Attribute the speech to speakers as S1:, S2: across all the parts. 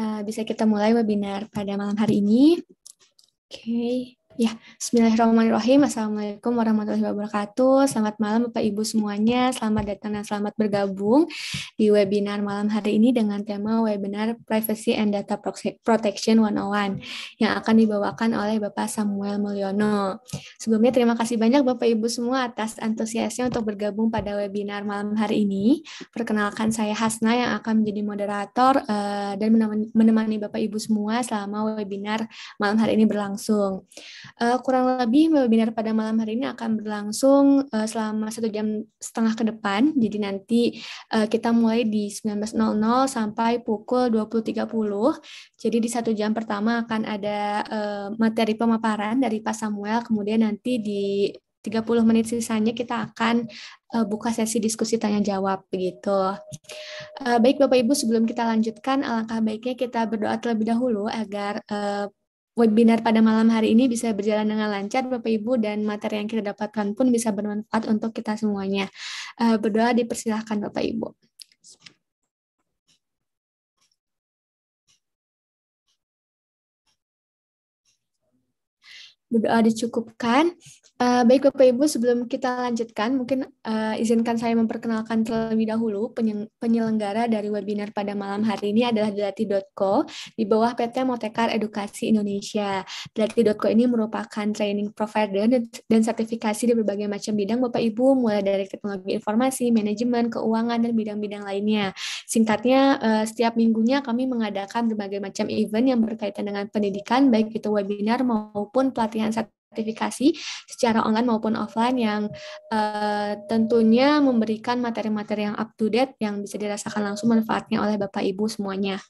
S1: Eh, bisa kita mulai webinar pada malam hari ini. Oke. Okay. Ya, Bismillahirrahmanirrahim. Assalamualaikum warahmatullahi wabarakatuh. Selamat malam Bapak Ibu semuanya. Selamat datang dan selamat bergabung di webinar malam hari ini dengan tema webinar Privacy and Data Protection 101 yang akan dibawakan oleh Bapak Samuel Mulyono. Sebelumnya terima kasih banyak Bapak Ibu semua atas antusiasnya untuk bergabung pada webinar malam hari ini. Perkenalkan saya Hasna yang akan menjadi moderator eh, dan menemani Bapak Ibu semua selama webinar malam hari ini berlangsung. Uh, kurang lebih webinar pada malam hari ini akan berlangsung uh, selama satu jam setengah ke depan. Jadi nanti uh, kita mulai di 19.00 sampai pukul 20.30. Jadi di satu jam pertama akan ada uh, materi pemaparan dari Pak Samuel, kemudian nanti di 30 menit sisanya kita akan uh, buka sesi diskusi tanya jawab begitu. Uh, baik Bapak Ibu sebelum kita lanjutkan alangkah baiknya kita berdoa terlebih dahulu agar uh, webinar pada malam hari ini bisa berjalan dengan lancar, Bapak Ibu, dan materi yang kita dapatkan pun bisa bermanfaat untuk kita semuanya. Eh,
S2: berdoa dipersilahkan, Bapak Ibu. Berdoa
S1: dicukupkan. Eh, baik Bapak Ibu, sebelum kita lanjutkan, mungkin uh, izinkan saya memperkenalkan terlebih dahulu penyelenggara dari webinar pada malam hari ini adalah Delati.co di bawah PT Motekar Edukasi Indonesia. Delati.co ini merupakan training provider dan, sertifikasi di berbagai macam bidang Bapak Ibu, mulai dari teknologi informasi, manajemen, keuangan, dan bidang-bidang lainnya. Singkatnya, uh, setiap minggunya kami mengadakan berbagai macam event yang berkaitan dengan pendidikan, baik itu webinar maupun pelatihan satu sertifikasi secara online maupun offline yang uh, tentunya memberikan materi-materi yang up to date yang bisa dirasakan langsung manfaatnya oleh Bapak Ibu semuanya.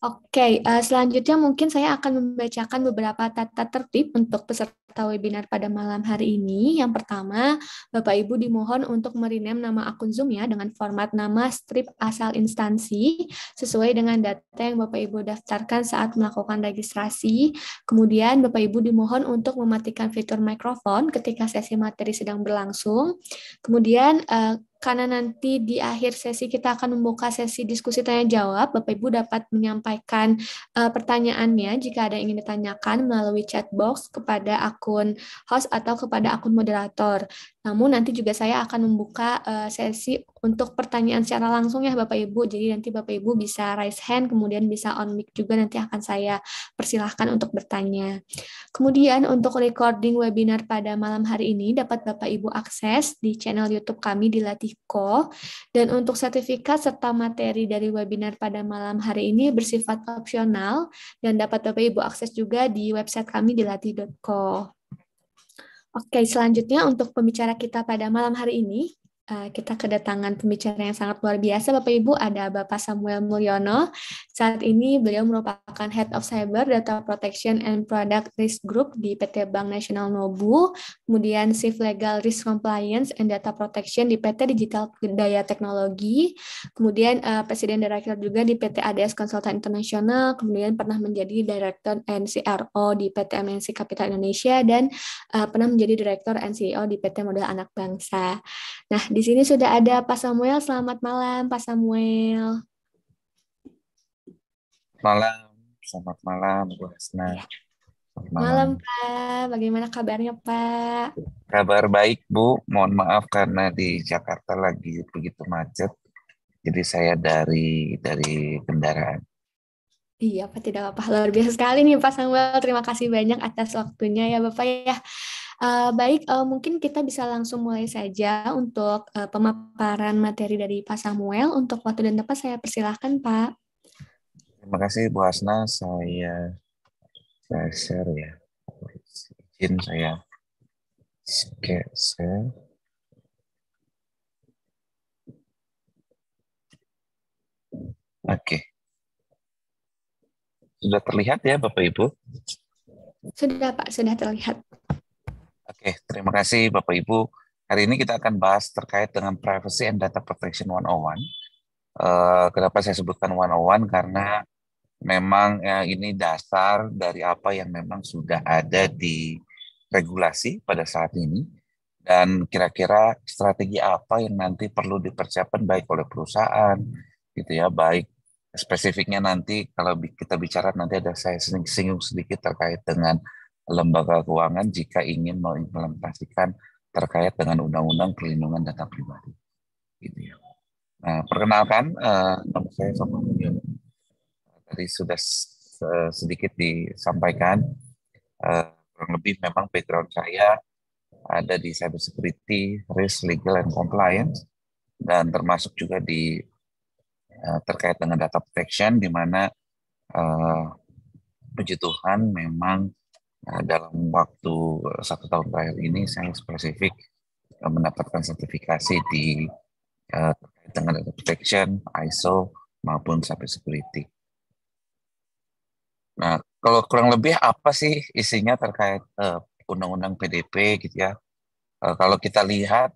S1: Oke, okay, uh, eh, selanjutnya mungkin saya akan membacakan beberapa tata tertib untuk peserta peserta webinar pada malam hari ini. Yang pertama, Bapak Ibu dimohon untuk merinem nama akun Zoom ya dengan format nama strip asal instansi sesuai dengan data yang Bapak Ibu daftarkan saat melakukan registrasi. Kemudian Bapak Ibu dimohon untuk mematikan fitur mikrofon ketika sesi materi sedang berlangsung. Kemudian eh, karena nanti di akhir sesi kita akan membuka sesi diskusi tanya jawab. Bapak Ibu dapat menyampaikan uh, pertanyaannya jika ada yang ingin ditanyakan melalui chat box kepada akun host atau kepada akun moderator. Namun nanti juga saya akan membuka eh, sesi untuk pertanyaan secara langsung ya Bapak Ibu. Jadi nanti Bapak Ibu bisa raise hand, kemudian bisa on mic juga nanti akan saya persilahkan untuk bertanya. Kemudian untuk recording webinar pada malam hari ini dapat Bapak Ibu akses di channel YouTube kami di Latiko. Dan untuk sertifikat serta materi dari webinar pada malam hari ini bersifat opsional dan dapat Bapak Ibu akses juga di website kami di latih.co. Oke, selanjutnya untuk pembicara kita pada malam hari ini, Eh, kita kedatangan pembicara yang sangat luar biasa Bapak Ibu ada Bapak Samuel Mulyono. Saat ini beliau merupakan Head of Cyber Data Protection and Product Risk Group di PT Bank Nasional Nobu, kemudian Chief Legal Risk Compliance and Data Protection di PT Digital Daya Teknologi, kemudian uh, Presiden Direktur juga di PT ADS Konsultan Internasional, kemudian pernah menjadi Direktur NCRO di PT MNC Capital Indonesia dan uh, pernah menjadi Direktur NCO e di PT Modal Anak Bangsa. Nah, di di sini sudah ada Pak Samuel. Selamat malam, Pak Samuel.
S2: Malam, selamat malam, Bu Hasna. Iya. Malam. malam, Pak.
S1: Bagaimana kabarnya, Pak?
S2: Kabar baik, Bu. Mohon maaf karena di Jakarta lagi begitu macet. Jadi saya dari dari kendaraan.
S1: Iya, Pak. Tidak apa-apa. Luar biasa sekali nih, Pak Samuel. Terima kasih banyak atas waktunya ya, Bapak. Ya, Uh, baik, uh, mungkin kita bisa langsung mulai saja untuk uh, pemaparan materi dari Pak Samuel. Untuk waktu dan tempat saya persilahkan, Pak.
S2: Terima kasih Bu Hasna. Saya, saya share ya. Izin saya share. Oke. Sudah terlihat ya Bapak Ibu?
S1: Sudah Pak, sudah terlihat.
S2: Oke, terima kasih Bapak Ibu. Hari ini kita akan bahas terkait dengan Privacy and Data Protection 101. Uh, eh, kenapa saya sebutkan 101? Karena memang ya, ini dasar dari apa yang memang sudah ada di regulasi pada saat ini dan kira-kira strategi apa yang nanti perlu dipersiapkan baik oleh perusahaan gitu ya baik spesifiknya nanti kalau kita bicara nanti ada saya singgung sedikit terkait dengan lembaga keuangan jika ingin mengimplementasikan terkait dengan Undang-Undang Perlindungan Data Pribadi. Gitu ya. Nah, perkenalkan, nama eh, nama saya Sopo Tadi sudah eh, sedikit disampaikan, uh, kurang lebih memang background saya ada di cyber security, risk, legal, and compliance, dan termasuk juga di uh, terkait dengan data protection, di mana uh, puji Tuhan memang Eh, dalam waktu eh, satu tahun terakhir ini saya spesifik eh, mendapatkan sertifikasi di terkait dengan data protection, ISO maupun cyber security. Nah, kalau kurang lebih apa sih isinya terkait undang-undang PDP gitu ya? kalau kita lihat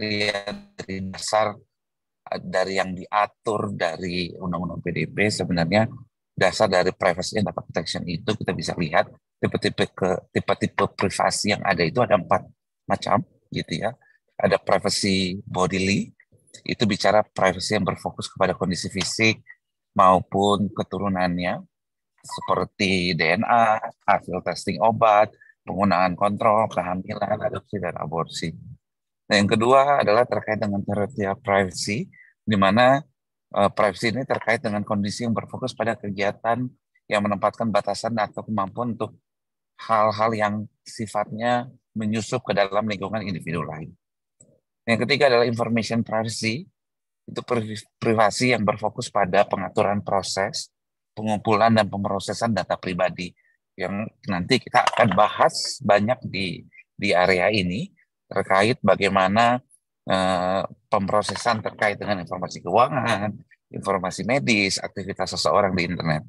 S2: lihat dari dasar dari yang diatur dari undang-undang PDP sebenarnya dasar dari privacy and data protection itu kita bisa lihat tipe-tipe ke tipe-tipe privasi yang ada itu ada empat macam gitu ya. Ada privacy bodily itu bicara privacy yang berfokus kepada kondisi fisik maupun keturunannya seperti DNA, hasil testing obat, penggunaan kontrol, kehamilan, adopsi dan aborsi. Nah, yang kedua adalah terkait dengan kriteria privacy di mana Eh, privacy ini terkait dengan kondisi yang berfokus pada kegiatan yang menempatkan batasan atau kemampuan untuk hal-hal yang sifatnya menyusup ke dalam lingkungan individu lain. Yang ketiga adalah information privacy, itu privasi yang berfokus pada pengaturan proses, pengumpulan dan pemrosesan data pribadi yang nanti kita akan bahas banyak di di area ini terkait bagaimana Eh, pemrosesan terkait dengan informasi keuangan, informasi medis, aktivitas seseorang di internet.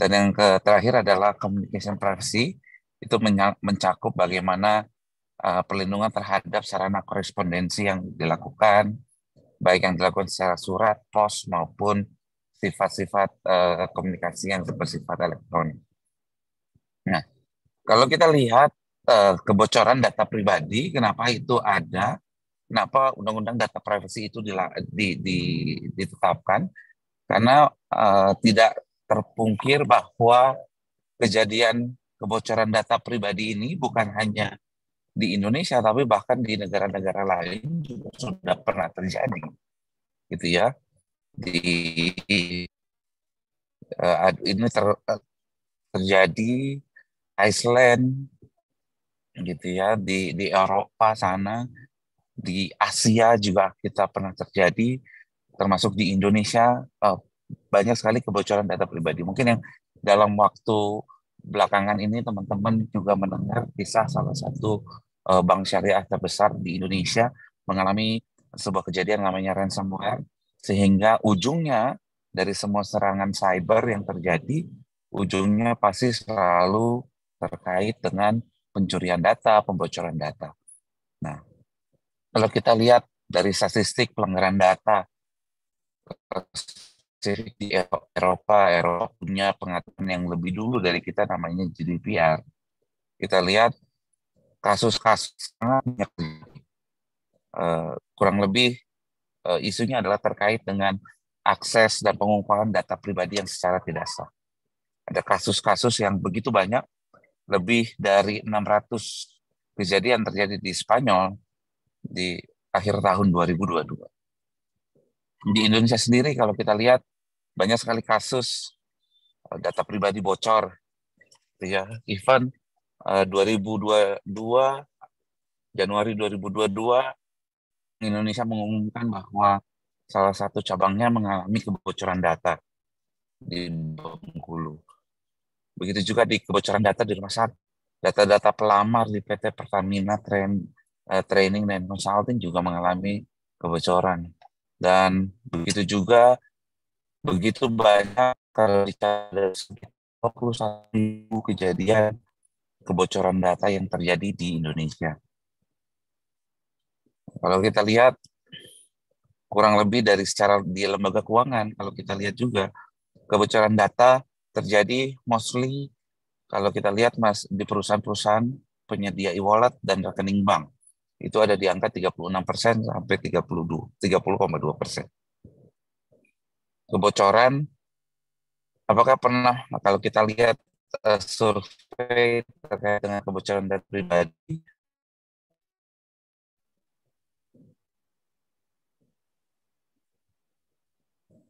S2: Dan yang terakhir adalah communication privacy itu mencakup bagaimana eh, perlindungan terhadap sarana korespondensi yang dilakukan, baik yang dilakukan secara surat, pos maupun sifat-sifat eh, komunikasi yang bersifat elektronik. Nah, kalau kita lihat kebocoran data pribadi, kenapa itu ada? kenapa undang-undang data privasi itu di, di, di, ditetapkan karena uh, tidak terpungkir bahwa kejadian kebocoran data pribadi ini bukan hanya di Indonesia tapi bahkan di negara-negara lain juga sudah pernah terjadi gitu ya di uh, ini ter, eh, terjadi Iceland gitu ya di di Eropa sana di Asia juga kita pernah terjadi, termasuk di Indonesia uh, banyak sekali kebocoran data pribadi. Mungkin yang dalam waktu belakangan ini teman-teman juga mendengar kisah salah satu uh, bank syariah terbesar di Indonesia mengalami sebuah kejadian namanya ransomware sehingga ujungnya dari semua serangan cyber yang terjadi ujungnya pasti selalu terkait dengan pencurian data, pembocoran data. Nah, kalau kita lihat dari statistik pelanggaran data di Eropa, Eropa punya pengaturan yang lebih dulu dari kita namanya GDPR. Kita lihat kasus-kasus sangat banyak. Eh, kurang lebih eh, isunya adalah terkait dengan akses dan pengumpulan data pribadi yang secara tidak sah. Ada kasus-kasus yang begitu banyak, lebih dari 600 kejadian terjadi di Spanyol, di akhir tahun 2022. Di Indonesia sendiri kalau kita lihat banyak sekali kasus eh, data pribadi bocor ya even 2022 Januari 2022 Indonesia mengumumkan bahwa salah satu cabangnya mengalami kebocoran data di Bengkulu. Begitu juga di kebocoran data di rumah sakit, data-data pelamar di PT Pertamina Trend uh, training dan consulting juga mengalami kebocoran. Dan begitu juga begitu banyak kalau kita ada sekitar kejadian kebocoran data yang terjadi di Indonesia. Kalau kita lihat kurang lebih dari secara di lembaga keuangan, kalau kita lihat juga kebocoran data terjadi mostly kalau kita lihat mas di perusahaan-perusahaan penyedia e-wallet dan rekening bank itu ada di angka 36 persen sampai 32, 30,2 persen. Kebocoran, apakah pernah nah, kalau kita lihat uh, survei terkait dengan kebocoran data pribadi,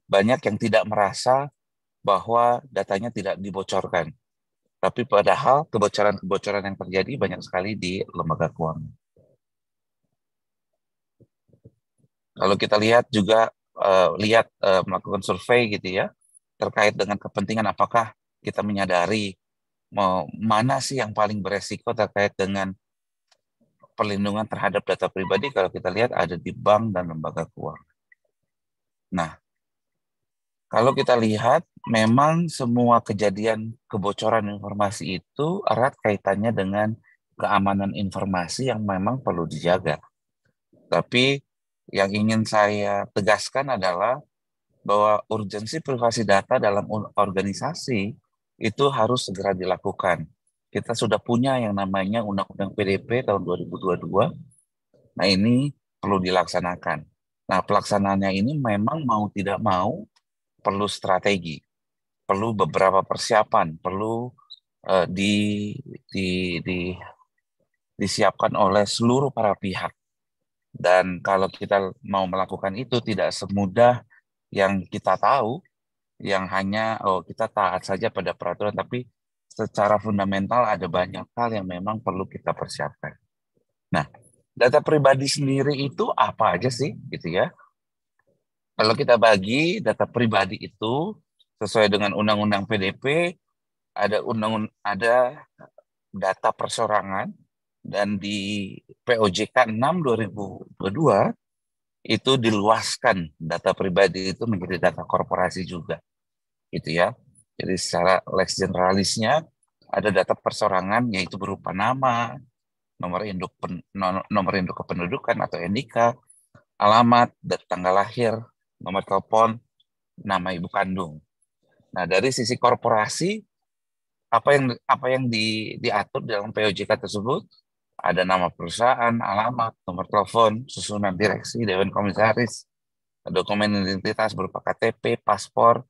S2: banyak yang tidak merasa bahwa datanya tidak dibocorkan. Tapi padahal kebocoran-kebocoran yang terjadi banyak sekali di lembaga keuangan. Lalu kita lihat juga uh, lihat uh, melakukan survei gitu ya terkait dengan kepentingan apakah kita menyadari mau mana sih yang paling beresiko terkait dengan perlindungan terhadap data pribadi kalau kita lihat ada di bank dan lembaga keuangan. Nah, kalau kita lihat memang semua kejadian kebocoran informasi itu erat kaitannya dengan keamanan informasi yang memang perlu dijaga. Tapi yang ingin saya tegaskan adalah bahwa urgensi privasi data dalam organisasi itu harus segera dilakukan. Kita sudah punya yang namanya Undang-Undang PDP tahun 2022. Nah ini perlu dilaksanakan. Nah pelaksanaannya ini memang mau tidak mau perlu strategi, perlu beberapa persiapan, perlu uh, di, di, di, disiapkan oleh seluruh para pihak dan kalau kita mau melakukan itu tidak semudah yang kita tahu, yang hanya oh kita taat saja pada peraturan, tapi secara fundamental ada banyak hal yang memang perlu kita persiapkan. Nah, data pribadi sendiri itu apa aja sih, gitu ya? Kalau kita bagi data pribadi itu sesuai dengan Undang-Undang PDP, ada undang ada data persorangan, dan di POJK 6 2022 itu diluaskan data pribadi itu menjadi data korporasi juga. Gitu ya. Jadi secara lex generalisnya ada data persorangan yaitu berupa nama, nomor induk pen, nomor induk kependudukan atau NIK, alamat, tanggal lahir, nomor telepon, nama ibu kandung. Nah, dari sisi korporasi apa yang apa yang di, diatur dalam POJK tersebut ada nama perusahaan, alamat, nomor telepon, susunan direksi, dewan komisaris, dokumen identitas berupa KTP, paspor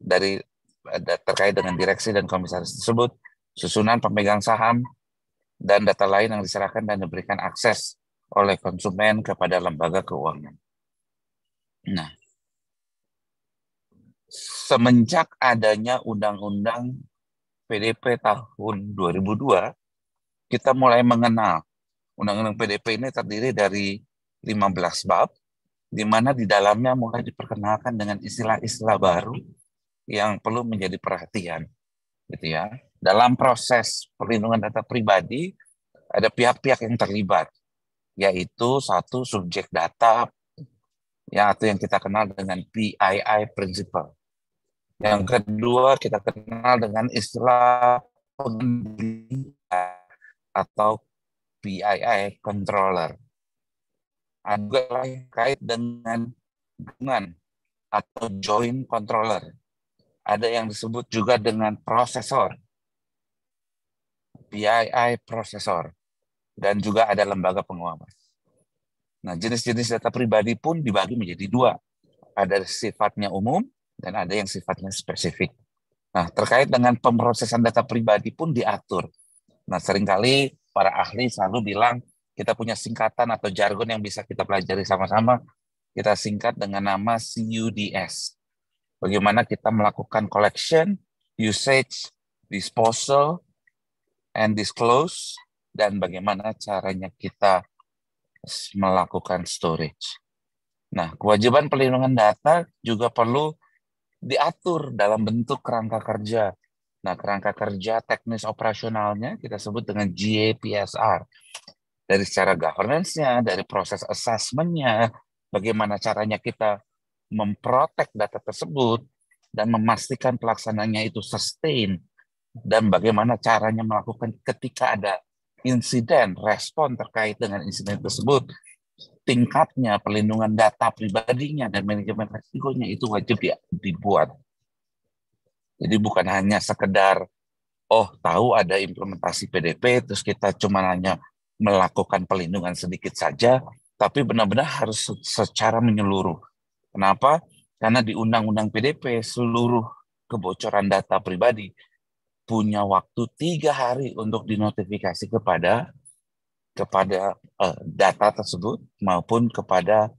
S2: dari terkait dengan direksi dan komisaris tersebut, susunan pemegang saham, dan data lain yang diserahkan dan diberikan akses oleh konsumen kepada lembaga keuangan. Nah, semenjak adanya Undang-Undang PDP tahun 2002, kita mulai mengenal Undang-Undang PDP ini terdiri dari 15 bab, di mana di dalamnya mulai diperkenalkan dengan istilah-istilah baru yang perlu menjadi perhatian, gitu ya. Dalam proses perlindungan data pribadi, ada pihak-pihak yang terlibat, yaitu satu subjek data, yang atau yang kita kenal dengan PII principle. Yang kedua kita kenal dengan istilah pengendali atau PII controller. Ada juga kait dengan dengan atau join controller. Ada yang disebut juga dengan prosesor. PII prosesor. Dan juga ada lembaga pengawas. Nah, jenis-jenis data pribadi pun dibagi menjadi dua. Ada sifatnya umum dan ada yang sifatnya spesifik. Nah, terkait dengan pemrosesan data pribadi pun diatur Nah, seringkali para ahli selalu bilang kita punya singkatan atau jargon yang bisa kita pelajari sama-sama. Kita singkat dengan nama CUDS. Bagaimana kita melakukan collection, usage, disposal, and disclose, dan bagaimana caranya kita melakukan storage. Nah, kewajiban perlindungan data juga perlu diatur dalam bentuk kerangka kerja Nah, kerangka kerja teknis operasionalnya kita sebut dengan GAPSR. Dari secara governance-nya, dari proses assessment-nya, bagaimana caranya kita memprotek data tersebut dan memastikan pelaksananya itu sustain dan bagaimana caranya melakukan ketika ada insiden, respon terkait dengan insiden tersebut, tingkatnya perlindungan data pribadinya dan manajemen risikonya itu wajib ya, dibuat jadi bukan hanya sekedar oh tahu ada implementasi PDP terus kita cuma hanya melakukan pelindungan sedikit saja, tapi benar-benar harus secara menyeluruh. Kenapa? Karena di Undang-Undang PDP seluruh kebocoran data pribadi punya waktu tiga hari untuk dinotifikasi kepada kepada uh, data tersebut maupun kepada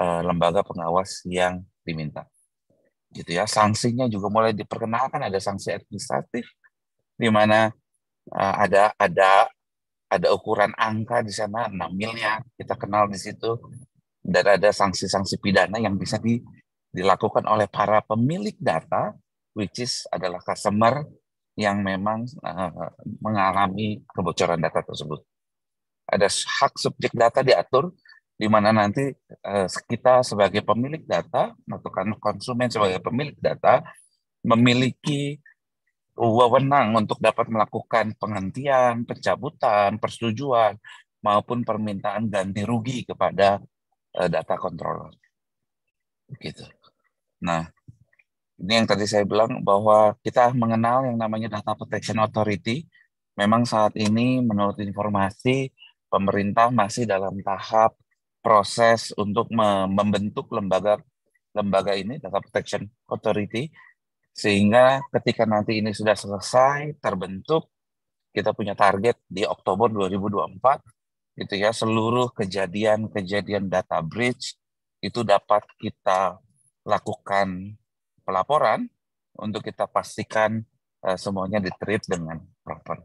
S2: uh, lembaga pengawas yang diminta gitu ya sanksinya juga mulai diperkenalkan ada sanksi administratif di mana uh, ada ada ada ukuran angka di sana 6 miliar kita kenal di situ dan ada sanksi-sanksi pidana yang bisa di, dilakukan oleh para pemilik data which is adalah customer yang memang uh, mengalami kebocoran data tersebut ada hak subjek data diatur di mana nanti eh, kita sebagai pemilik data atau kan konsumen sebagai pemilik data memiliki wewenang untuk dapat melakukan penghentian, pencabutan, persetujuan maupun permintaan ganti rugi kepada eh, data controller. Gitu. Nah, ini yang tadi saya bilang bahwa kita mengenal yang namanya data protection authority. Memang saat ini menurut informasi pemerintah masih dalam tahap proses untuk membentuk lembaga lembaga ini data protection authority sehingga ketika nanti ini sudah selesai terbentuk kita punya target di Oktober 2024 itu ya seluruh kejadian-kejadian data breach itu dapat kita lakukan pelaporan untuk kita pastikan semuanya eh, semuanya ditreat dengan proper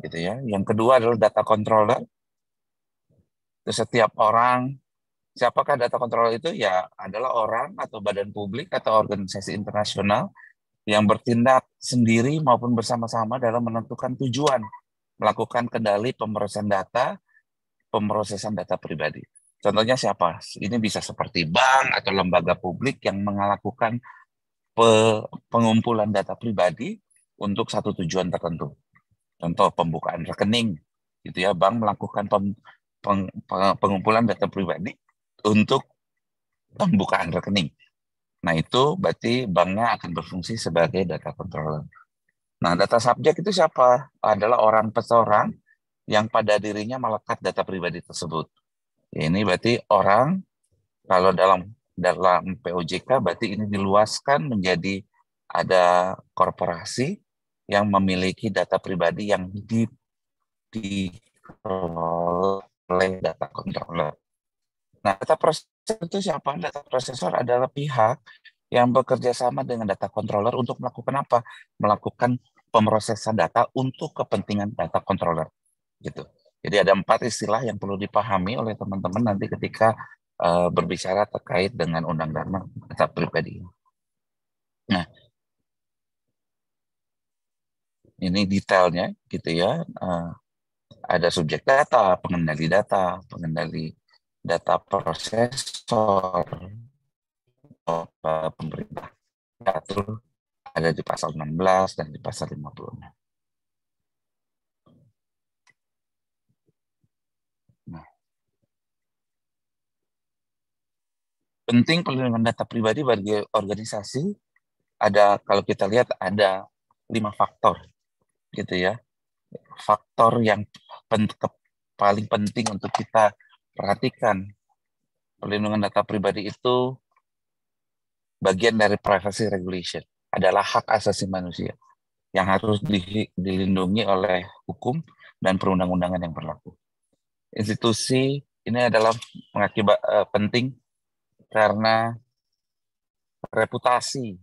S2: gitu ya yang kedua adalah data controller ke setiap orang. Siapakah data kontrol itu? Ya adalah orang atau badan publik atau organisasi internasional yang bertindak sendiri maupun bersama-sama dalam menentukan tujuan melakukan kendali pemrosesan data, pemrosesan data pribadi. Contohnya siapa? Ini bisa seperti bank atau lembaga publik yang melakukan pengumpulan data pribadi untuk satu tujuan tertentu. Contoh pembukaan rekening, gitu ya. Bank melakukan pem peng, pengumpulan data pribadi untuk pembukaan rekening. Nah itu berarti banknya akan berfungsi sebagai data controller. Nah data subjek itu siapa? Adalah orang perseorang yang pada dirinya melekat data pribadi tersebut. Ini berarti orang kalau dalam dalam POJK berarti ini diluaskan menjadi ada korporasi yang memiliki data pribadi yang di dikelola data controller. Nah, data processor itu siapa? Data processor adalah pihak yang bekerja sama dengan data controller untuk melakukan apa? Melakukan pemrosesan data untuk kepentingan data controller. Gitu. Jadi ada empat istilah yang perlu dipahami oleh teman-teman nanti ketika uh, berbicara terkait dengan undang-undang data pribadi. Nah, ini detailnya gitu ya. Uh, ada subjek data, pengendali data, pengendali data prosesor pemerintah diatur ada di pasal 16 dan di pasal 56. Nah. Penting perlindungan data pribadi bagi organisasi ada kalau kita lihat ada lima faktor gitu ya faktor yang paling penting untuk kita perhatikan. Perlindungan data pribadi itu bagian dari privacy regulation, adalah hak asasi manusia yang harus di, dilindungi oleh hukum dan perundang-undangan yang berlaku. Institusi ini adalah mengakibat uh, penting karena reputasi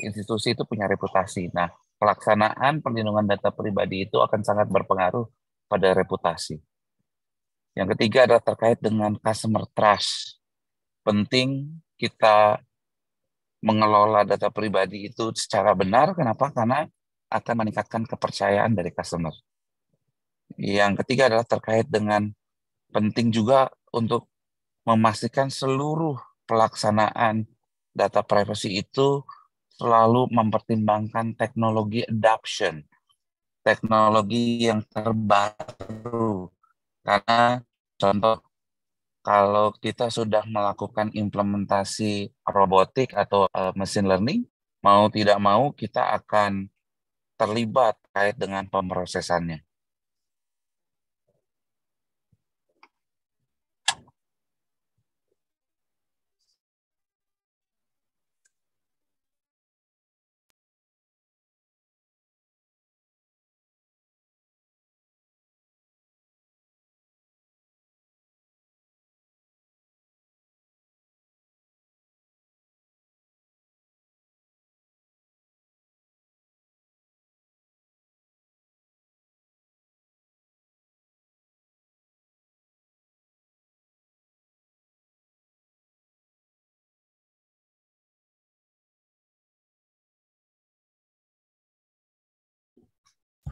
S2: institusi itu punya reputasi. Nah, pelaksanaan perlindungan data pribadi itu akan sangat berpengaruh pada reputasi. Yang ketiga adalah terkait dengan customer trust. Penting kita mengelola data pribadi itu secara benar. Kenapa? Karena akan meningkatkan kepercayaan dari customer. Yang ketiga adalah terkait dengan penting juga untuk memastikan seluruh pelaksanaan data privacy itu selalu mempertimbangkan teknologi adoption teknologi yang terbaru. Karena contoh kalau kita sudah melakukan implementasi robotik atau uh, machine learning, mau tidak mau kita akan terlibat kait dengan pemrosesannya.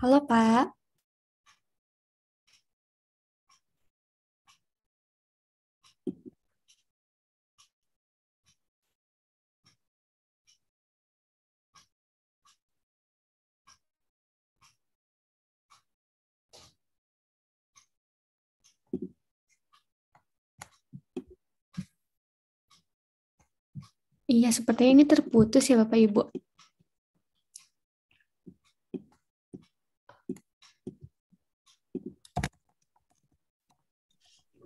S2: Halo, Pak.
S1: Iya, sepertinya ini terputus ya Bapak Ibu.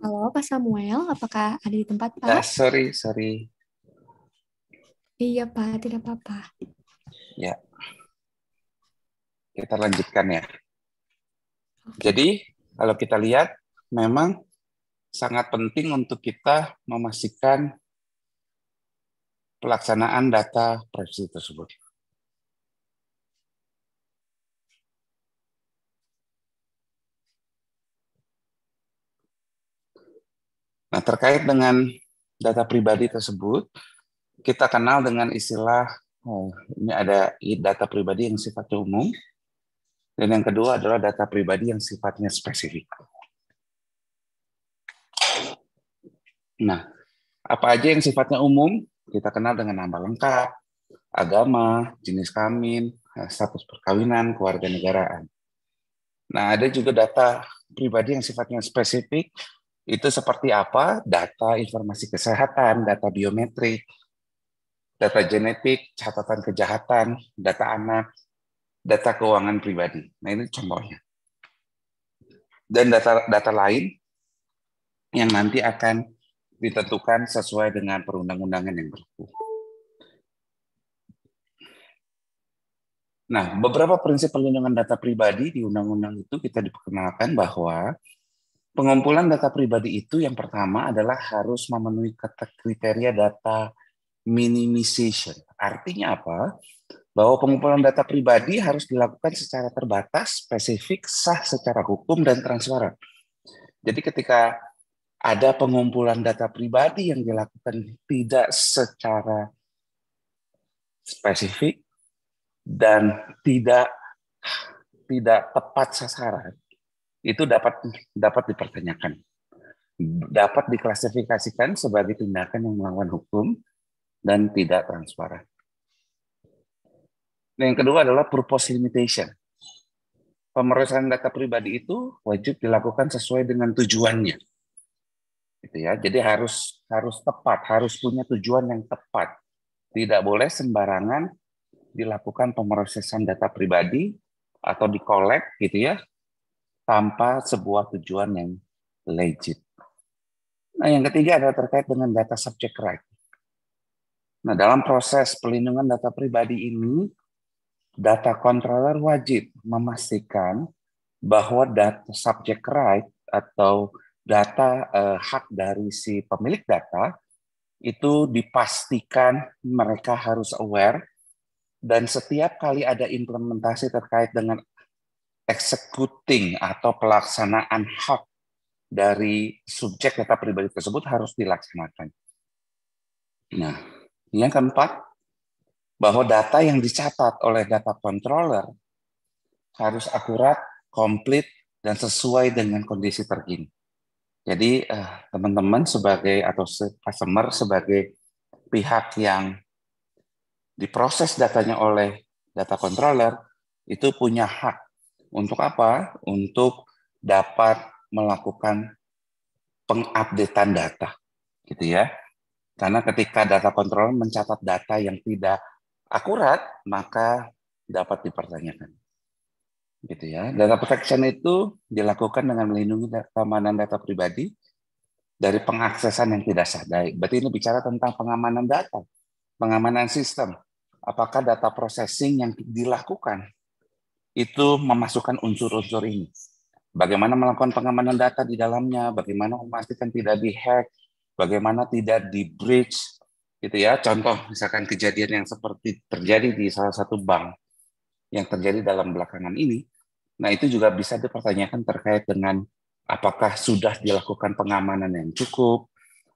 S1: Halo, Pak Samuel, apakah ada di tempat, Pak? Ah,
S2: sorry, sorry.
S1: Iya, Pak, tidak apa-apa.
S2: Ya. Kita lanjutkan ya. Jadi, kalau kita lihat, memang sangat penting untuk kita memastikan pelaksanaan data privacy tersebut. Nah, terkait dengan data pribadi tersebut, kita kenal dengan istilah oh, ini ada data pribadi yang sifatnya umum dan yang kedua adalah data pribadi yang sifatnya spesifik. Nah, apa aja yang sifatnya umum? Kita kenal dengan nama lengkap, agama, jenis kelamin, status perkawinan, kewarganegaraan. Nah, ada juga data pribadi yang sifatnya spesifik itu seperti apa? Data informasi kesehatan, data biometrik, data genetik, catatan kejahatan, data anak, data keuangan pribadi. Nah ini contohnya. Dan data-data lain yang nanti akan ditentukan sesuai dengan perundang-undangan yang berlaku. Nah, beberapa prinsip perlindungan data pribadi di undang-undang itu kita diperkenalkan bahwa Pengumpulan data pribadi itu yang pertama adalah harus memenuhi kriteria data minimization. Artinya apa? Bahwa pengumpulan data pribadi harus dilakukan secara terbatas, spesifik, sah secara hukum, dan transparan. Jadi ketika ada pengumpulan data pribadi yang dilakukan tidak secara spesifik dan tidak tidak tepat sasaran, itu dapat dapat dipertanyakan, dapat diklasifikasikan sebagai tindakan yang melawan hukum dan tidak transparan. Nah yang kedua adalah purpose limitation. Pemeriksaan data pribadi itu wajib dilakukan sesuai dengan tujuannya. Gitu ya. Jadi harus harus tepat, harus punya tujuan yang tepat. Tidak boleh sembarangan dilakukan pemrosesan data pribadi atau dikolek gitu ya tanpa sebuah tujuan yang legit. Nah, yang ketiga adalah terkait dengan data subject right. Nah, dalam proses pelindungan data pribadi ini, data controller wajib memastikan bahwa data subject right atau data eh, hak dari si pemilik data itu dipastikan mereka harus aware dan setiap kali ada implementasi terkait dengan executing atau pelaksanaan hak dari subjek data pribadi tersebut harus dilaksanakan. Nah, yang keempat, bahwa data yang dicatat oleh data controller harus akurat, komplit, dan sesuai dengan kondisi terkini. Jadi eh, teman-teman sebagai atau customer sebagai pihak yang diproses datanya oleh data controller itu punya hak untuk apa? Untuk dapat melakukan pengupdatean data, gitu ya. Karena ketika data kontrol mencatat data yang tidak akurat, maka dapat dipertanyakan. Gitu ya. Data protection itu dilakukan dengan melindungi keamanan data pribadi dari pengaksesan yang tidak sah. Berarti ini bicara tentang pengamanan data, pengamanan sistem. Apakah data processing yang dilakukan itu memasukkan unsur-unsur ini. Bagaimana melakukan pengamanan data di dalamnya, bagaimana memastikan tidak dihack, bagaimana tidak di breach, gitu ya. Contoh misalkan kejadian yang seperti terjadi di salah satu bank yang terjadi dalam belakangan ini, nah itu juga bisa dipertanyakan terkait dengan apakah sudah dilakukan pengamanan yang cukup,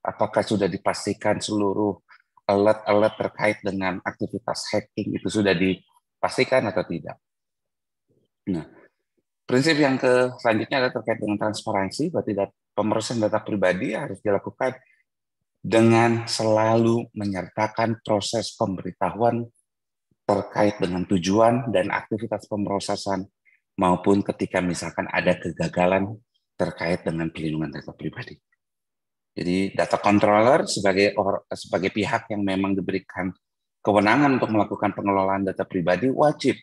S2: apakah sudah dipastikan seluruh alat-alat terkait dengan aktivitas hacking itu sudah dipastikan atau tidak. Nah, prinsip yang ke selanjutnya adalah terkait dengan transparansi, berarti pemeriksaan data pribadi harus dilakukan dengan selalu menyertakan proses pemberitahuan terkait dengan tujuan dan aktivitas pemrosesan maupun ketika misalkan ada kegagalan terkait dengan pelindungan data pribadi. Jadi data controller sebagai or, sebagai pihak yang memang diberikan kewenangan untuk melakukan pengelolaan data pribadi wajib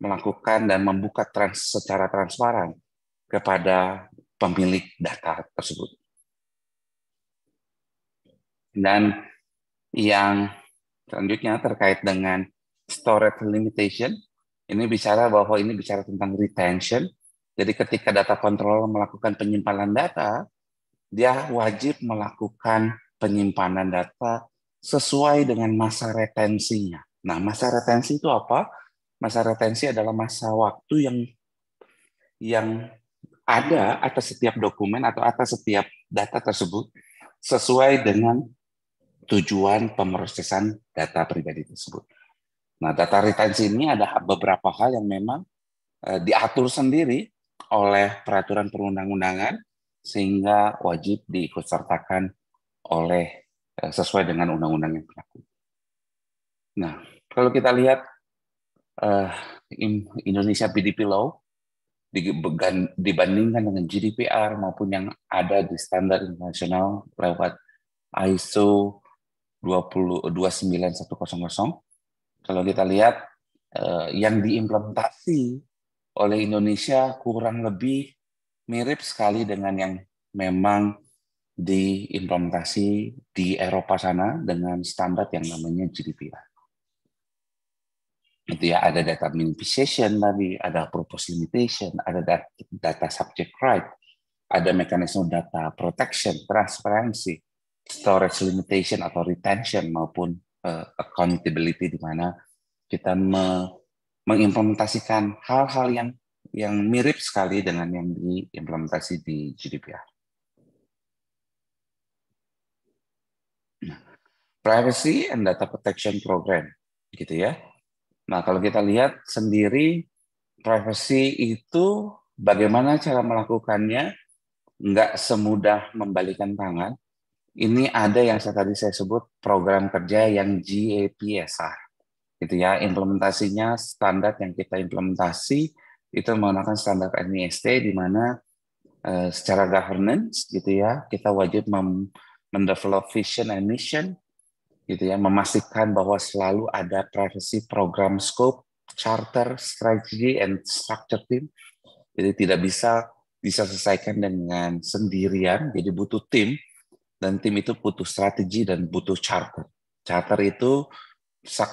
S2: melakukan dan membuka trans secara transparan kepada pemilik data tersebut. Dan yang selanjutnya terkait dengan storage limitation, ini bicara bahwa ini bicara tentang retention. Jadi ketika data controller melakukan penyimpanan data, dia wajib melakukan penyimpanan data sesuai dengan masa retensinya. Nah, masa retensi itu apa? masa retensi adalah masa waktu yang yang ada atas setiap dokumen atau atas setiap data tersebut sesuai dengan tujuan pemrosesan data pribadi tersebut. Nah, data retensi ini ada beberapa hal yang memang eh, diatur sendiri oleh peraturan perundang-undangan sehingga wajib diikutsertakan oleh eh, sesuai dengan undang-undang yang berlaku. Nah, kalau kita lihat uh, Indonesia GDP low dibandingkan dengan GDPR maupun yang ada di standar internasional lewat ISO 29100. Kalau kita lihat uh, yang diimplementasi oleh Indonesia kurang lebih mirip sekali dengan yang memang diimplementasi di Eropa sana dengan standar yang namanya GDPR itu ya ada data minimization tadi ada purpose limitation ada data, subject right ada mekanisme data protection transparency, storage limitation atau retention maupun uh, accountability di mana kita me mengimplementasikan hal-hal yang yang mirip sekali dengan yang diimplementasi di GDPR. Nah, privacy and data protection program gitu ya Nah, kalau kita lihat sendiri, privacy itu bagaimana cara melakukannya? Nggak semudah membalikan tangan. Ini ada yang saya tadi saya sebut program kerja yang GAPSR. Gitu ya, implementasinya standar yang kita implementasi itu menggunakan standar NIST di mana eh, secara governance gitu ya, kita wajib mendevelop vision and mission gitu ya, memastikan bahwa selalu ada privacy program scope, charter, strategy, and structure team. Jadi tidak bisa diselesaikan dengan sendirian, jadi butuh tim, dan tim itu butuh strategi dan butuh charter. Charter itu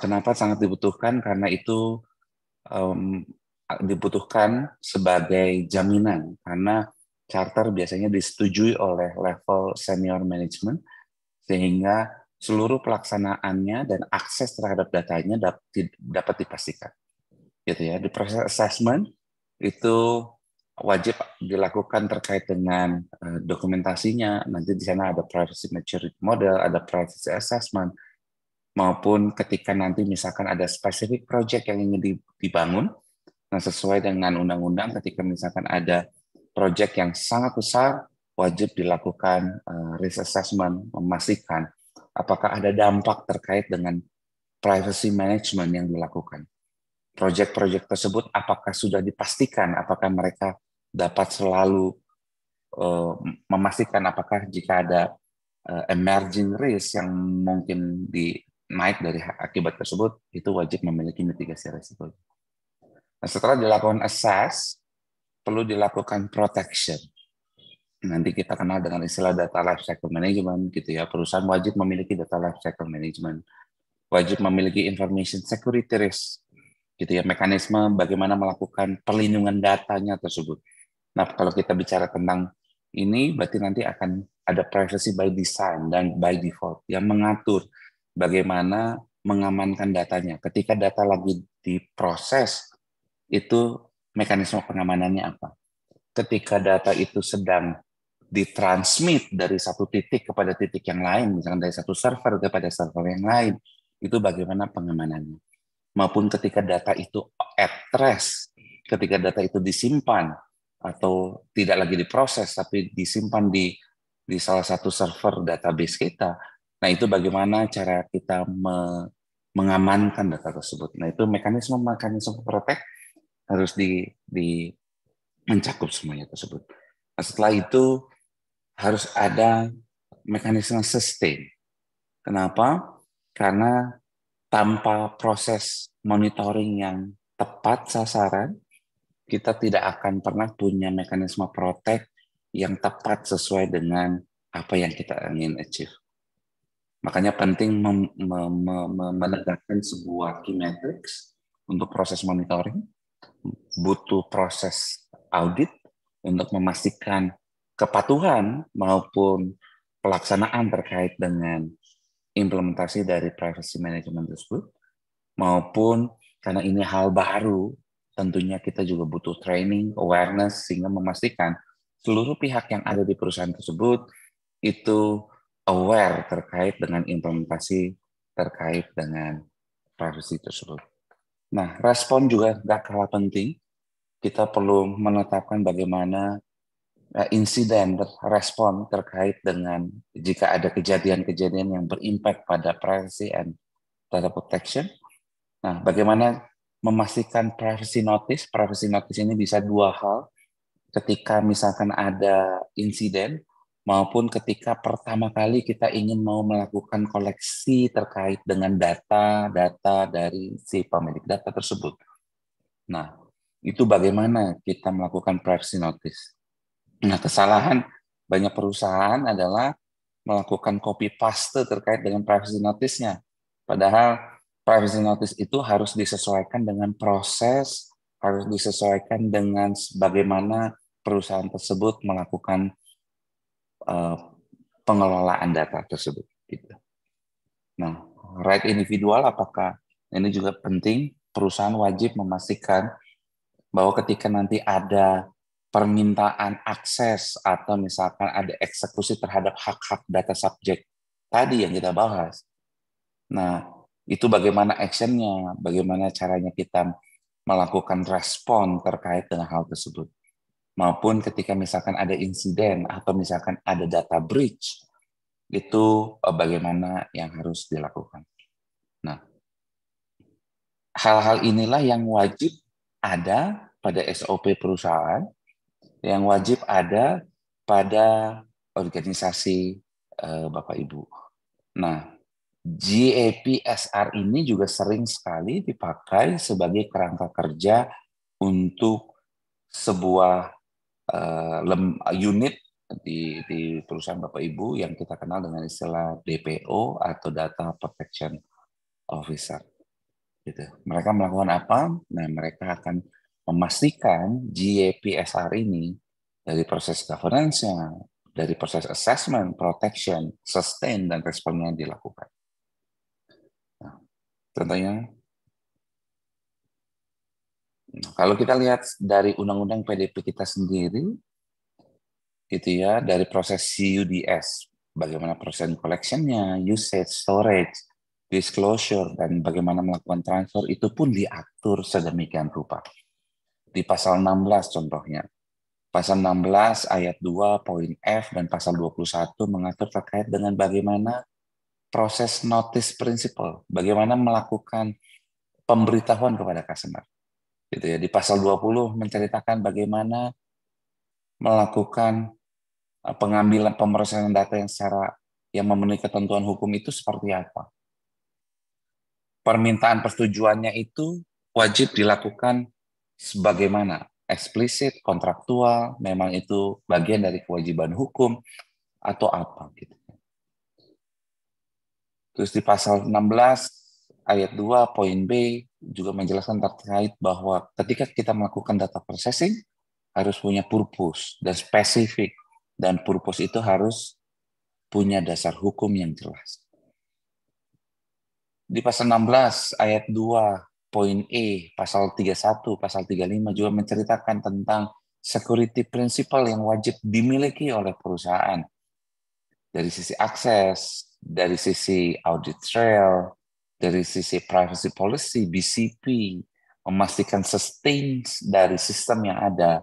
S2: kenapa sangat dibutuhkan karena itu um, dibutuhkan sebagai jaminan karena charter biasanya disetujui oleh level senior management sehingga seluruh pelaksanaannya dan akses terhadap datanya dapat dipastikan. Gitu ya. Di proses assessment itu wajib dilakukan terkait dengan eh, dokumentasinya. Nanti di sana ada privacy maturity model, ada privacy assessment, maupun ketika nanti misalkan ada spesifik project yang ingin dibangun, nah sesuai dengan undang-undang ketika misalkan ada project yang sangat besar, wajib dilakukan eh, risk assessment, memastikan apakah ada dampak terkait dengan privacy management yang dilakukan. Proyek-proyek tersebut apakah sudah dipastikan apakah mereka dapat selalu uh, memastikan apakah jika ada uh, emerging risk yang mungkin di naik dari akibat tersebut itu wajib memiliki mitigasi risiko. Nah, setelah dilakukan assess, perlu dilakukan protection nanti kita kenal dengan istilah data life cycle management gitu ya. Perusahaan wajib memiliki data life cycle management, wajib memiliki information security risk, gitu ya mekanisme bagaimana melakukan perlindungan datanya tersebut. Nah kalau kita bicara tentang ini berarti nanti akan ada privacy by design dan by default yang mengatur bagaimana mengamankan datanya. Ketika data lagi diproses itu mekanisme pengamanannya apa? Ketika data itu sedang ditransmit dari satu titik kepada titik yang lain, misalnya dari satu server kepada server yang lain, itu bagaimana pengamanannya. Maupun ketika data itu at rest, ketika data itu disimpan atau tidak lagi diproses tapi disimpan di di salah satu server database kita. Nah, itu bagaimana cara kita me, mengamankan data tersebut. Nah, itu mekanisme-mekanisme protect harus di, di mencakup semuanya tersebut. Nah, setelah itu harus ada mekanisme sustain. Kenapa? Karena tanpa proses monitoring yang tepat sasaran, kita tidak akan pernah punya mekanisme protek yang tepat sesuai dengan apa yang kita ingin achieve. Makanya penting mem- menegakkan sebuah key metrics untuk proses monitoring, butuh proses audit untuk memastikan kepatuhan maupun pelaksanaan terkait dengan implementasi dari privacy management tersebut maupun karena ini hal baru tentunya kita juga butuh training awareness sehingga memastikan seluruh pihak yang ada di perusahaan tersebut itu aware terkait dengan implementasi terkait dengan privacy tersebut. Nah, respon juga nggak kalah penting. Kita perlu menetapkan bagaimana Eh, insiden respon terkait dengan jika ada kejadian-kejadian yang berimpact pada privacy and data protection. Nah, bagaimana memastikan privacy notice? Privacy notice ini bisa dua hal. Ketika misalkan ada insiden maupun ketika pertama kali kita ingin mau melakukan koleksi terkait dengan data-data dari si pemilik data tersebut. Nah, itu bagaimana kita melakukan privacy notice. Nah, kesalahan banyak perusahaan adalah melakukan copy paste terkait dengan privacy notice-nya. Padahal privacy notice itu harus disesuaikan dengan proses, harus disesuaikan dengan bagaimana perusahaan tersebut melakukan eh, pengelolaan data tersebut. Gitu. Nah, right individual apakah ini juga penting? Perusahaan wajib memastikan bahwa ketika nanti ada permintaan akses atau misalkan ada eksekusi terhadap hak-hak data subjek tadi yang kita bahas. Nah, itu bagaimana actionnya, bagaimana caranya kita melakukan respon terkait dengan hal tersebut. Maupun ketika misalkan ada insiden atau misalkan ada data breach, itu eh, bagaimana yang harus dilakukan. Nah, hal-hal inilah yang wajib ada pada SOP perusahaan yang wajib ada pada organisasi uh, Bapak Ibu. Nah, GAPSR ini juga sering sekali dipakai sebagai kerangka kerja untuk sebuah uh, unit di, di perusahaan Bapak Ibu yang kita kenal dengan istilah DPO atau Data Protection Officer. Gitu. Mereka melakukan apa? Nah, mereka akan memastikan GAPSR ini dari proses governance dari proses assessment, protection, sustain, dan responnya dilakukan. Nah, contohnya, nah, kalau kita lihat dari undang-undang PDP kita sendiri, itu ya dari proses CUDS, bagaimana proses collection-nya, usage, storage, disclosure, dan bagaimana melakukan transfer, itu pun diatur sedemikian rupa di pasal 16 contohnya. Pasal 16 ayat 2 poin F dan pasal 21 mengatur terkait dengan bagaimana proses notice prinsipal, bagaimana melakukan pemberitahuan kepada customer. Gitu ya. Di pasal 20 menceritakan bagaimana melakukan e, pengambilan pemrosesan data yang secara yang memenuhi ketentuan hukum itu seperti apa. Permintaan persetujuannya itu wajib dilakukan sebagaimana eksplisit, kontraktual, memang itu bagian dari kewajiban hukum atau apa gitu. Terus di pasal 16 ayat 2 poin B juga menjelaskan terkait bahwa ketika kita melakukan data processing harus punya purpose dan spesifik dan purpose itu harus punya dasar hukum yang jelas. Di pasal 16 ayat 2 poin E pasal 31, pasal 35 juga menceritakan tentang security principle yang wajib dimiliki oleh perusahaan. Dari sisi akses, dari sisi audit trail, dari sisi privacy policy, BCP, memastikan sustain dari sistem yang ada,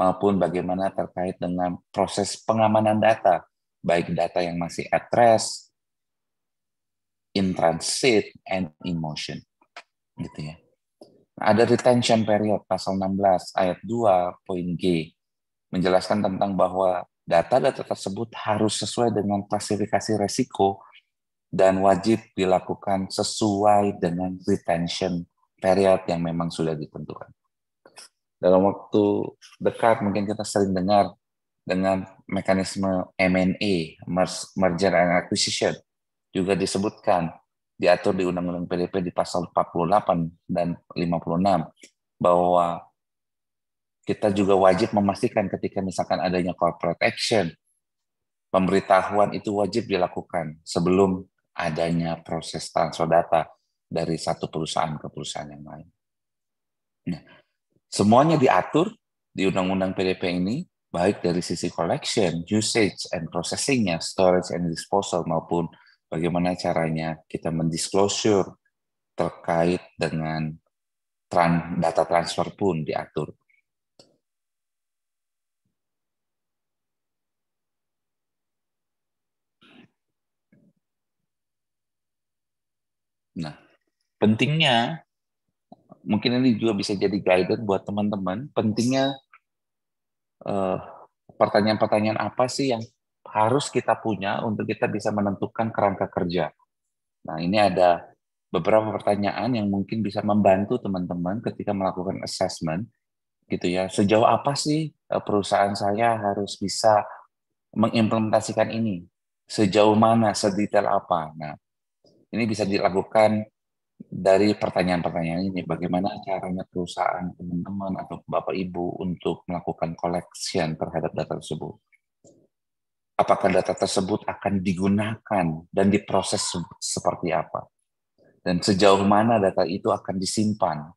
S2: maupun bagaimana terkait dengan proses pengamanan data, baik data yang masih at rest, in transit, and in motion gitu ya. Ada retention period pasal 16 ayat 2 poin G menjelaskan tentang bahwa data-data tersebut harus sesuai dengan klasifikasi resiko dan wajib dilakukan sesuai dengan retention period yang memang sudah ditentukan. Dalam waktu dekat mungkin kita sering dengar dengan mekanisme M&A, merger and acquisition, juga disebutkan diatur di Undang-Undang PDP di pasal 48 dan 56 bahwa kita juga wajib memastikan ketika misalkan adanya corporate action pemberitahuan itu wajib dilakukan sebelum adanya proses transfer data dari satu perusahaan ke perusahaan yang lain. Nah, semuanya diatur di Undang-Undang PDP ini baik dari sisi collection, usage and processingnya, storage and disposal maupun bagaimana caranya kita mendisclosure terkait dengan data transfer pun diatur. Nah, pentingnya mungkin ini juga bisa jadi guidance buat teman-teman. Pentingnya eh, pertanyaan-pertanyaan apa sih yang harus kita punya untuk kita bisa menentukan kerangka kerja. Nah, ini ada beberapa pertanyaan yang mungkin bisa membantu teman-teman ketika melakukan assessment gitu ya. Sejauh apa sih e, perusahaan saya harus bisa mengimplementasikan ini? Sejauh mana, sedetail apa? Nah, ini bisa dilakukan dari pertanyaan-pertanyaan ini bagaimana caranya perusahaan teman-teman atau Bapak Ibu untuk melakukan collection terhadap data tersebut apakah data tersebut akan digunakan dan diproses seperti apa, dan sejauh mana data itu akan disimpan,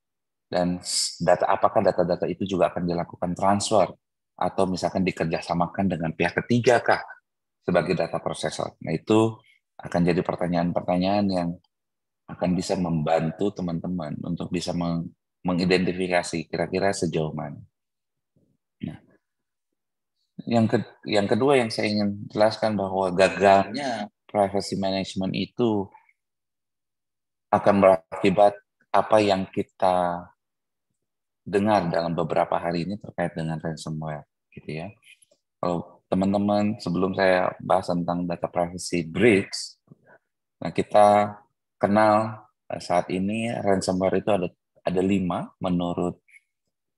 S2: dan data apakah data-data itu juga akan dilakukan transfer atau misalkan dikerjasamakan dengan pihak ketiga kah sebagai data processor. Nah itu akan jadi pertanyaan-pertanyaan yang akan bisa membantu teman-teman untuk bisa mengidentifikasi kira-kira sejauh mana yang ke, yang kedua yang saya ingin jelaskan bahwa gagalnya privacy management itu akan berakibat apa yang kita dengar dalam beberapa hari ini terkait dengan ransomware gitu ya. Kalau teman-teman sebelum saya bahas tentang data privacy breach, nah kita kenal saat ini ransomware itu ada ada lima menurut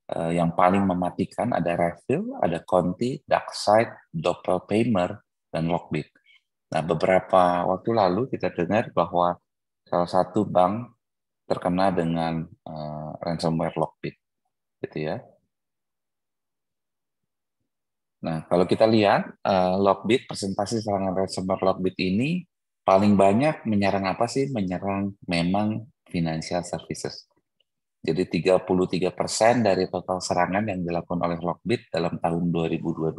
S2: Eh, yang paling mematikan ada refill, ada Conti, Darkside, doppelpamer, dan Lockbit. Nah, beberapa waktu lalu kita dengar bahwa salah satu bank terkena dengan uh, ransomware Lockbit, gitu ya. Nah, kalau kita lihat uh, eh, Lockbit, presentasi serangan ransomware Lockbit ini paling banyak menyerang apa sih? Menyerang memang financial services jadi 33% dari total serangan yang dilakukan oleh Lockbit dalam tahun 2022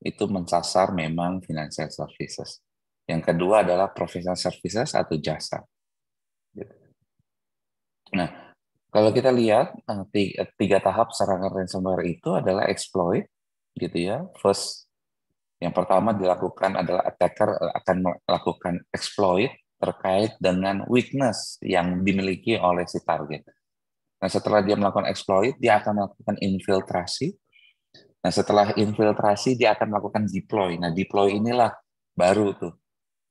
S2: itu mensasar memang financial services. Yang kedua adalah professional services atau jasa. Gitu. Nah, kalau kita lihat eh, tiga, tiga tahap serangan ransomware itu adalah exploit, gitu ya. First, yang pertama dilakukan adalah attacker eh, akan melakukan exploit terkait dengan weakness yang dimiliki oleh si target Nah, setelah dia melakukan exploit, dia akan melakukan infiltrasi. Nah, setelah infiltrasi, dia akan melakukan deploy. Nah, deploy inilah baru tuh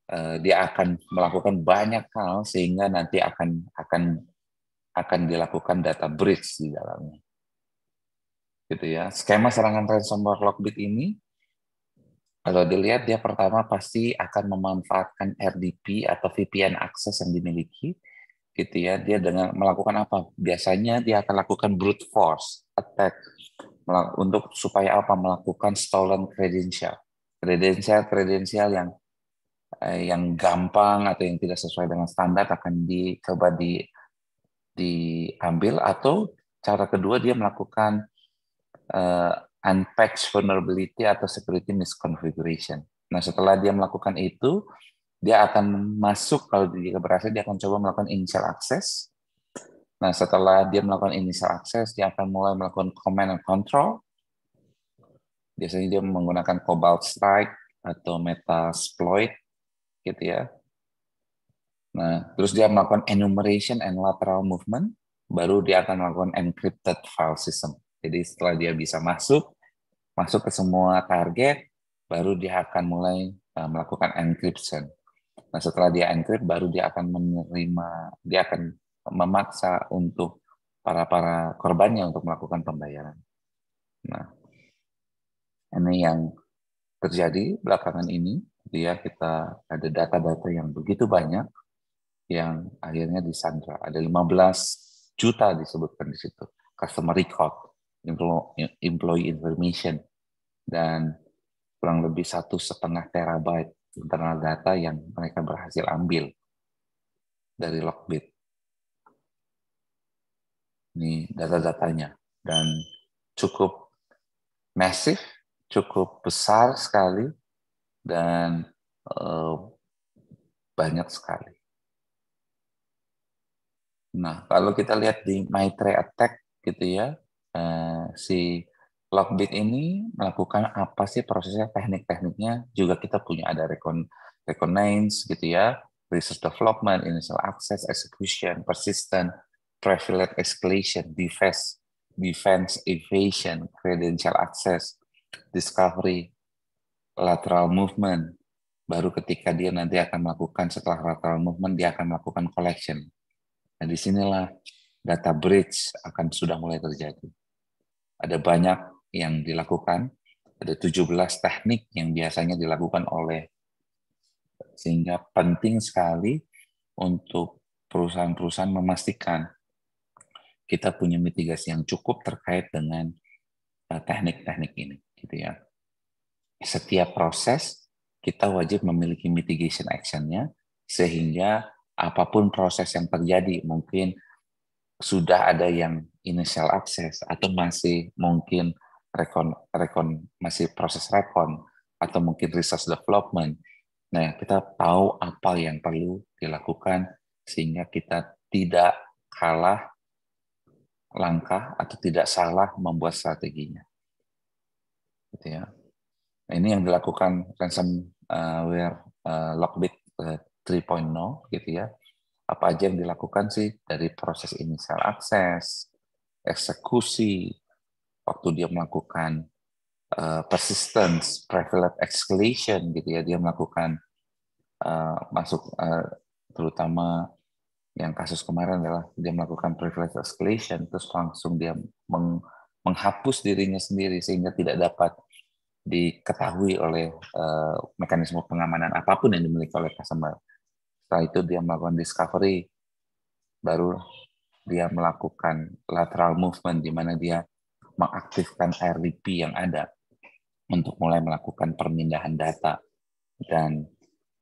S2: eh, dia akan melakukan banyak hal sehingga nanti akan akan akan dilakukan data breach di dalamnya. Gitu ya. Skema serangan ransomware Lockbit ini kalau dilihat dia pertama pasti akan memanfaatkan RDP atau VPN akses yang dimiliki gitu ya dia dengan melakukan apa biasanya dia akan lakukan brute force attack untuk supaya apa melakukan stolen credential credential kredensial yang eh, yang gampang atau yang tidak sesuai dengan standar akan dicoba di diambil atau cara kedua dia melakukan uh, unpatch vulnerability atau security misconfiguration. Nah setelah dia melakukan itu dia akan masuk kalau dia berhasil dia akan coba melakukan initial access. Nah setelah dia melakukan initial access dia akan mulai melakukan command and control. Biasanya dia menggunakan cobalt strike atau metasploit gitu ya. Nah terus dia melakukan enumeration and lateral movement baru dia akan melakukan encrypted file system. Jadi setelah dia bisa masuk masuk ke semua target baru dia akan mulai eh, melakukan encryption Nah, setelah dia encrypt, baru dia akan menerima, dia akan memaksa untuk para para korbannya untuk melakukan pembayaran. Nah, ini yang terjadi belakangan ini. Dia kita ada data-data yang begitu banyak yang akhirnya disandra. Ada 15 juta disebutkan di situ. Customer record, employee information, dan kurang lebih satu setengah terabyte internal data yang mereka berhasil ambil dari Lockbit. Ini data-datanya. Dan cukup masif, cukup besar sekali, dan eh, banyak sekali. Nah, kalau kita lihat di Maitre Attack gitu ya, eh, si Lockbit ini melakukan apa sih prosesnya, teknik-tekniknya juga kita punya ada recon reconnaissance gitu ya, research development, initial access, execution, persistent, privilege escalation, defense, defense evasion, credential access, discovery, lateral movement. Baru ketika dia nanti akan melakukan setelah lateral movement, dia akan melakukan collection. Nah, disinilah data bridge akan sudah mulai terjadi. Ada banyak yang dilakukan, ada 17 teknik yang biasanya dilakukan oleh sehingga penting sekali untuk perusahaan-perusahaan memastikan kita punya mitigasi yang cukup terkait dengan eh, teknik-teknik ini gitu ya. Setiap proses kita wajib memiliki mitigation action-nya sehingga apapun proses yang terjadi mungkin sudah ada yang initial access atau masih mungkin rekon rekon masih proses rekon atau mungkin research development. Nah, kita tahu apa yang perlu dilakukan sehingga kita tidak kalah langkah atau tidak salah membuat strateginya. Gitu ya. Nah, ini yang dilakukan ransomware uh, Lockbit eh, 3.0 gitu ya. Apa aja yang dilakukan sih dari proses inisial akses, eksekusi, waktu dia melakukan uh, persistence, prevalent escalation gitu ya, dia melakukan uh, masuk uh, terutama yang kasus kemarin adalah dia melakukan privilege escalation terus langsung dia meng, menghapus dirinya sendiri sehingga tidak dapat diketahui oleh uh, mekanisme pengamanan apapun yang dimiliki oleh customer. Setelah itu dia melakukan discovery baru dia melakukan lateral movement di mana dia mengaktifkan RDP yang ada untuk mulai melakukan permindahan data dan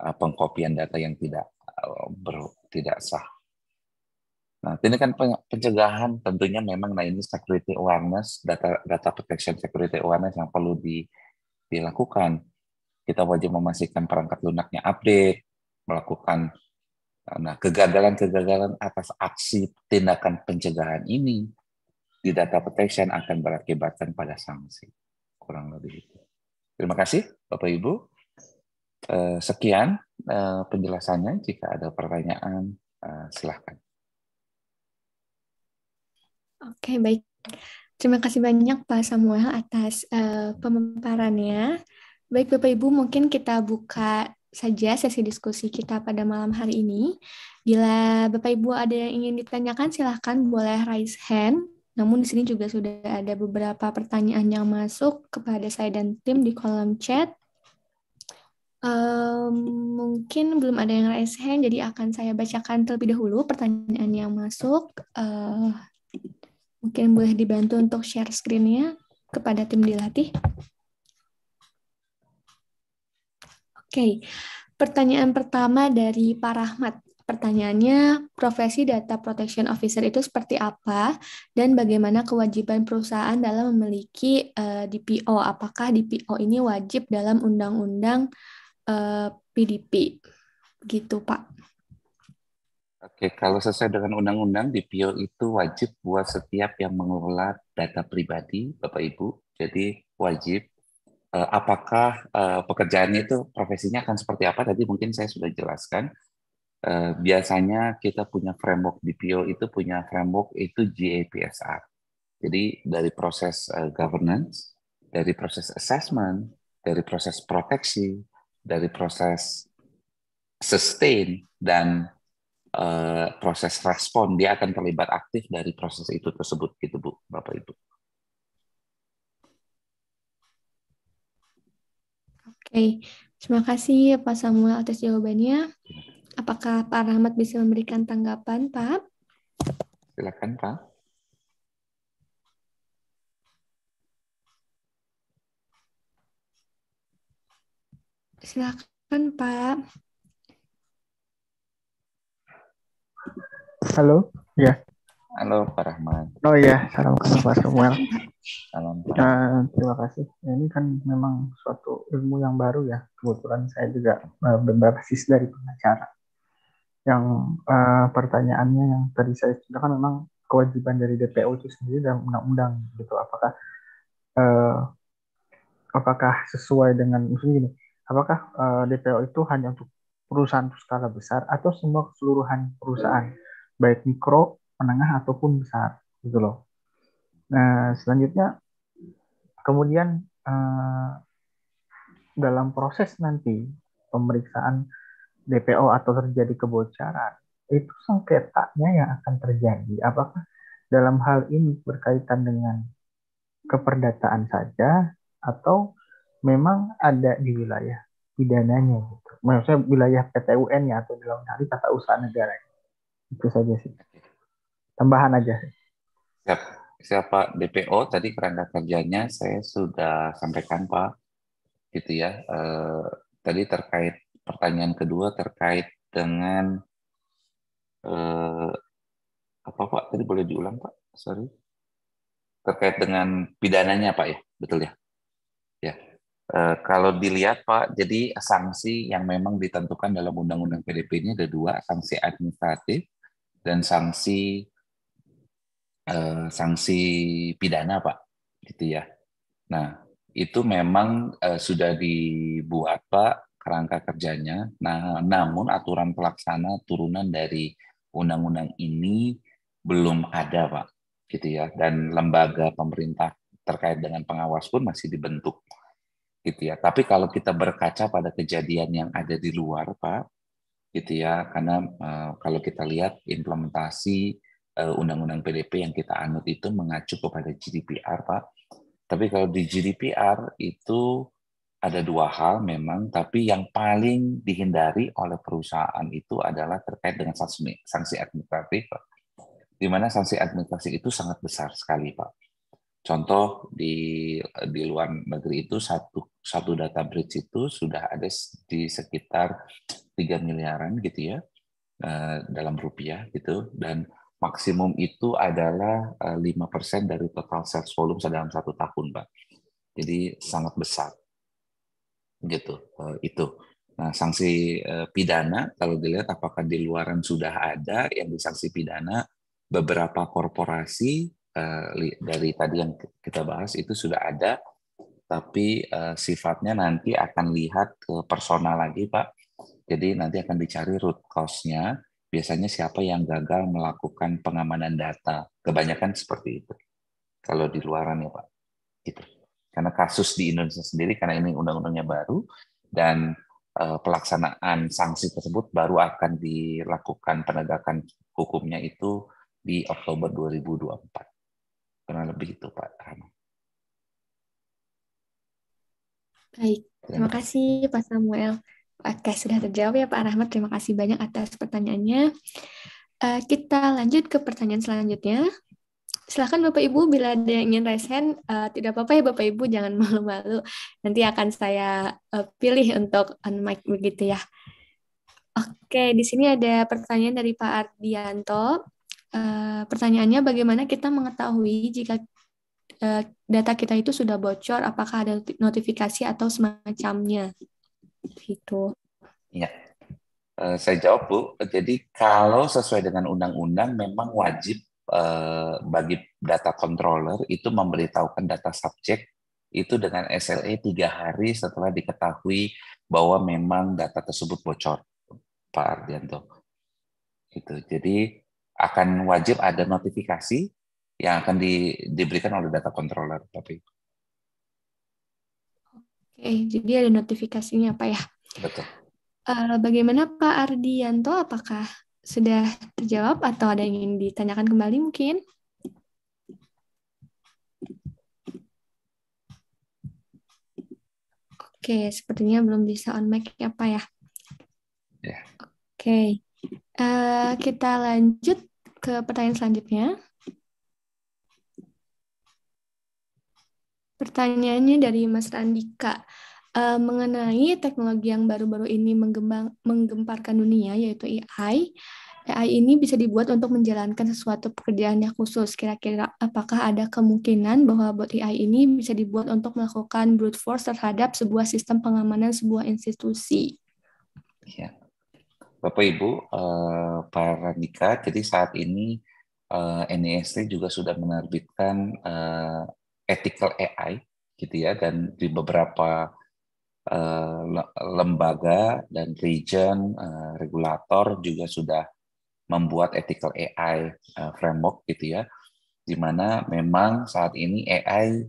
S2: uh, pengkopian data yang tidak uh, ber, tidak sah. Nah, ini kan pencegahan tentunya memang nah ini security awareness, data data protection security awareness yang perlu di, dilakukan. Kita wajib memastikan perangkat lunaknya update, melakukan uh, Nah, kegagalan-kegagalan atas aksi tindakan pencegahan ini di data protection akan berakibatkan pada sanksi. Kurang lebih itu. Terima kasih Bapak Ibu. Eh, sekian eh, penjelasannya. Jika ada pertanyaan, eh, silahkan.
S1: Oke, baik. Terima kasih banyak Pak Samuel atas pemaparannya. Baik Bapak Ibu, mungkin kita buka saja sesi diskusi kita pada malam hari ini. Bila Bapak Ibu ada yang ingin ditanyakan, silahkan boleh raise hand namun di sini juga sudah ada beberapa pertanyaan yang masuk kepada saya dan tim di kolom chat. Um, mungkin belum ada yang raise hand, jadi akan saya bacakan terlebih dahulu pertanyaan yang masuk. Uh, mungkin boleh dibantu untuk share screen-nya kepada tim dilatih. Oke, okay. pertanyaan pertama dari Pak Rahmat. Pertanyaannya, profesi data protection officer itu seperti apa dan bagaimana kewajiban perusahaan dalam memiliki uh, eh, DPO? Apakah DPO ini wajib dalam undang-undang uh, eh, PDP? Begitu, Pak.
S2: Oke, kalau sesuai dengan undang-undang, DPO itu wajib buat setiap yang mengelola data pribadi, Bapak Ibu. Jadi wajib eh, apakah uh, pekerjaannya itu profesinya akan seperti apa tadi mungkin saya sudah jelaskan Eh, biasanya kita punya framework DPO itu punya framework itu GAPSR. Jadi dari proses uh, governance, dari proses assessment, dari proses proteksi, dari proses sustain dan uh, proses respon dia akan terlibat aktif dari proses itu tersebut gitu Bu, Bapak Ibu.
S1: Oke, terima kasih Pak Samuel atas jawabannya. Apakah Pak Rahmat bisa memberikan tanggapan, Pak?
S2: Silakan, Pak.
S1: Silakan, Pak.
S2: Halo, ya. Halo, Pak Rahmat. Oh ya, salam kenal Pak Samuel. Salam. Nah, terima kasih. Ya, ini kan memang suatu ilmu yang baru ya. Kebetulan saya juga eh, berbasis dari pengacara yang uh, pertanyaannya yang tadi saya sudah kan memang kewajiban dari DPO itu sendiri dalam undang-undang gitu apakah uh, apakah sesuai dengan maksudnya gini apakah uh, eh, DPO itu hanya untuk perusahaan skala besar atau semua keseluruhan perusahaan baik mikro menengah ataupun besar gitu loh nah selanjutnya kemudian uh, dalam proses nanti pemeriksaan DPO atau terjadi kebocoran, itu sengketanya yang akan terjadi. Apakah dalam hal ini berkaitan dengan keperdataan saja atau memang ada di wilayah pidananya gitu. Maksudnya wilayah PTUN ya atau dalam dari tata usaha negara. Itu saja sih. Tambahan aja. Siap. Siapa DPO tadi kerangka kerjanya saya sudah sampaikan Pak. Gitu ya. Eh, tadi terkait pertanyaan kedua terkait dengan eh, apa Pak? Tadi boleh diulang Pak? Sorry. Terkait dengan pidananya Pak ya, betul ya? Ya. Eh, kalau dilihat Pak, jadi sanksi yang memang ditentukan dalam Undang-Undang PDP nya ada dua, sanksi administratif dan sanksi eh, sanksi pidana Pak, gitu ya. Nah, itu memang eh, sudah dibuat Pak kerangka kerjanya. Nah, namun aturan pelaksana turunan dari undang-undang ini belum ada, Pak. Gitu ya. Dan lembaga pemerintah terkait dengan pengawas pun masih dibentuk. Gitu ya. Tapi kalau kita berkaca pada kejadian yang ada di luar, Pak, gitu ya. Karena uh, kalau kita lihat implementasi eh, undang-undang uh, PDP yang kita anut itu mengacu kepada GDPR, Pak. Tapi kalau di GDPR itu ada dua hal memang, tapi yang paling dihindari oleh perusahaan itu adalah terkait dengan sanksi, sanksi administratif, di mana sanksi administratif itu sangat besar sekali, Pak. Contoh di di luar negeri itu satu satu data breach itu sudah ada di sekitar 3 miliaran gitu ya eh, dalam rupiah gitu dan maksimum itu adalah eh, lima persen dari total sales volume dalam satu tahun, Pak. Jadi sangat besar gitu eh, itu nah sanksi eh, pidana kalau dilihat apakah di luaran sudah ada yang disanksi pidana beberapa korporasi eh, dari tadi yang kita bahas itu sudah ada tapi sifatnya nanti akan lihat ke personal lagi pak jadi nanti akan dicari root cause-nya biasanya siapa yang gagal melakukan pengamanan data kebanyakan seperti itu kalau di luaran ya pak itu. Karena kasus di Indonesia sendiri, karena ini undang-undangnya baru, dan uh, pelaksanaan sanksi tersebut baru akan dilakukan penegakan hukumnya itu di Oktober 2024. Kurang lebih itu Pak Rama.
S1: Baik, terima kasih Pak Samuel. Oke, sudah terjawab ya Pak Rahmat. Terima kasih banyak atas pertanyaannya. Eh, kita lanjut ke pertanyaan selanjutnya. Silahkan Bapak Ibu bila ada yang ingin raise hand, uh, tidak apa-apa ya Bapak Ibu, jangan malu-malu. Nanti akan saya uh, pilih untuk on begitu ya. Oke, di sini ada pertanyaan dari Pak Ardianto. Uh, pertanyaannya bagaimana kita mengetahui jika uh, data kita itu sudah bocor, apakah ada notifikasi atau semacamnya? Gitu.
S2: Ya, saya jawab Bu. Jadi kalau sesuai dengan undang-undang memang wajib Eh, bagi data controller itu memberitahukan data subjek itu dengan SLA e tiga hari setelah diketahui bahwa memang data tersebut bocor, Pak Ardianto. Gitu. Jadi akan wajib ada notifikasi yang akan di, diberikan oleh data controller, tapi.
S1: Oke, jadi ada notifikasinya, Pak ya. Betul. Eh, bagaimana Pak Ardianto? Apakah sudah terjawab atau ada yang ingin ditanyakan kembali mungkin? Oke, sepertinya belum bisa on mic ya Pak ya? Yeah. Oke, uh, kita lanjut ke pertanyaan selanjutnya. Pertanyaannya dari Mas Randika uh, mengenai teknologi yang baru-baru ini menggemparkan dunia, yaitu AI. AI ini bisa dibuat untuk menjalankan sesuatu pekerjaan yang khusus. Kira-kira apakah ada kemungkinan bahwa bot AI ini bisa dibuat untuk melakukan brute force terhadap sebuah sistem pengamanan sebuah institusi?
S2: Ya. Bapak Ibu, uh, para radika, jadi saat ini uh, juga sudah menerbitkan uh, ethical AI gitu ya dan di beberapa Eh, lembaga dan region eh, regulator juga sudah membuat ethical AI eh, framework gitu ya di mana memang saat ini AI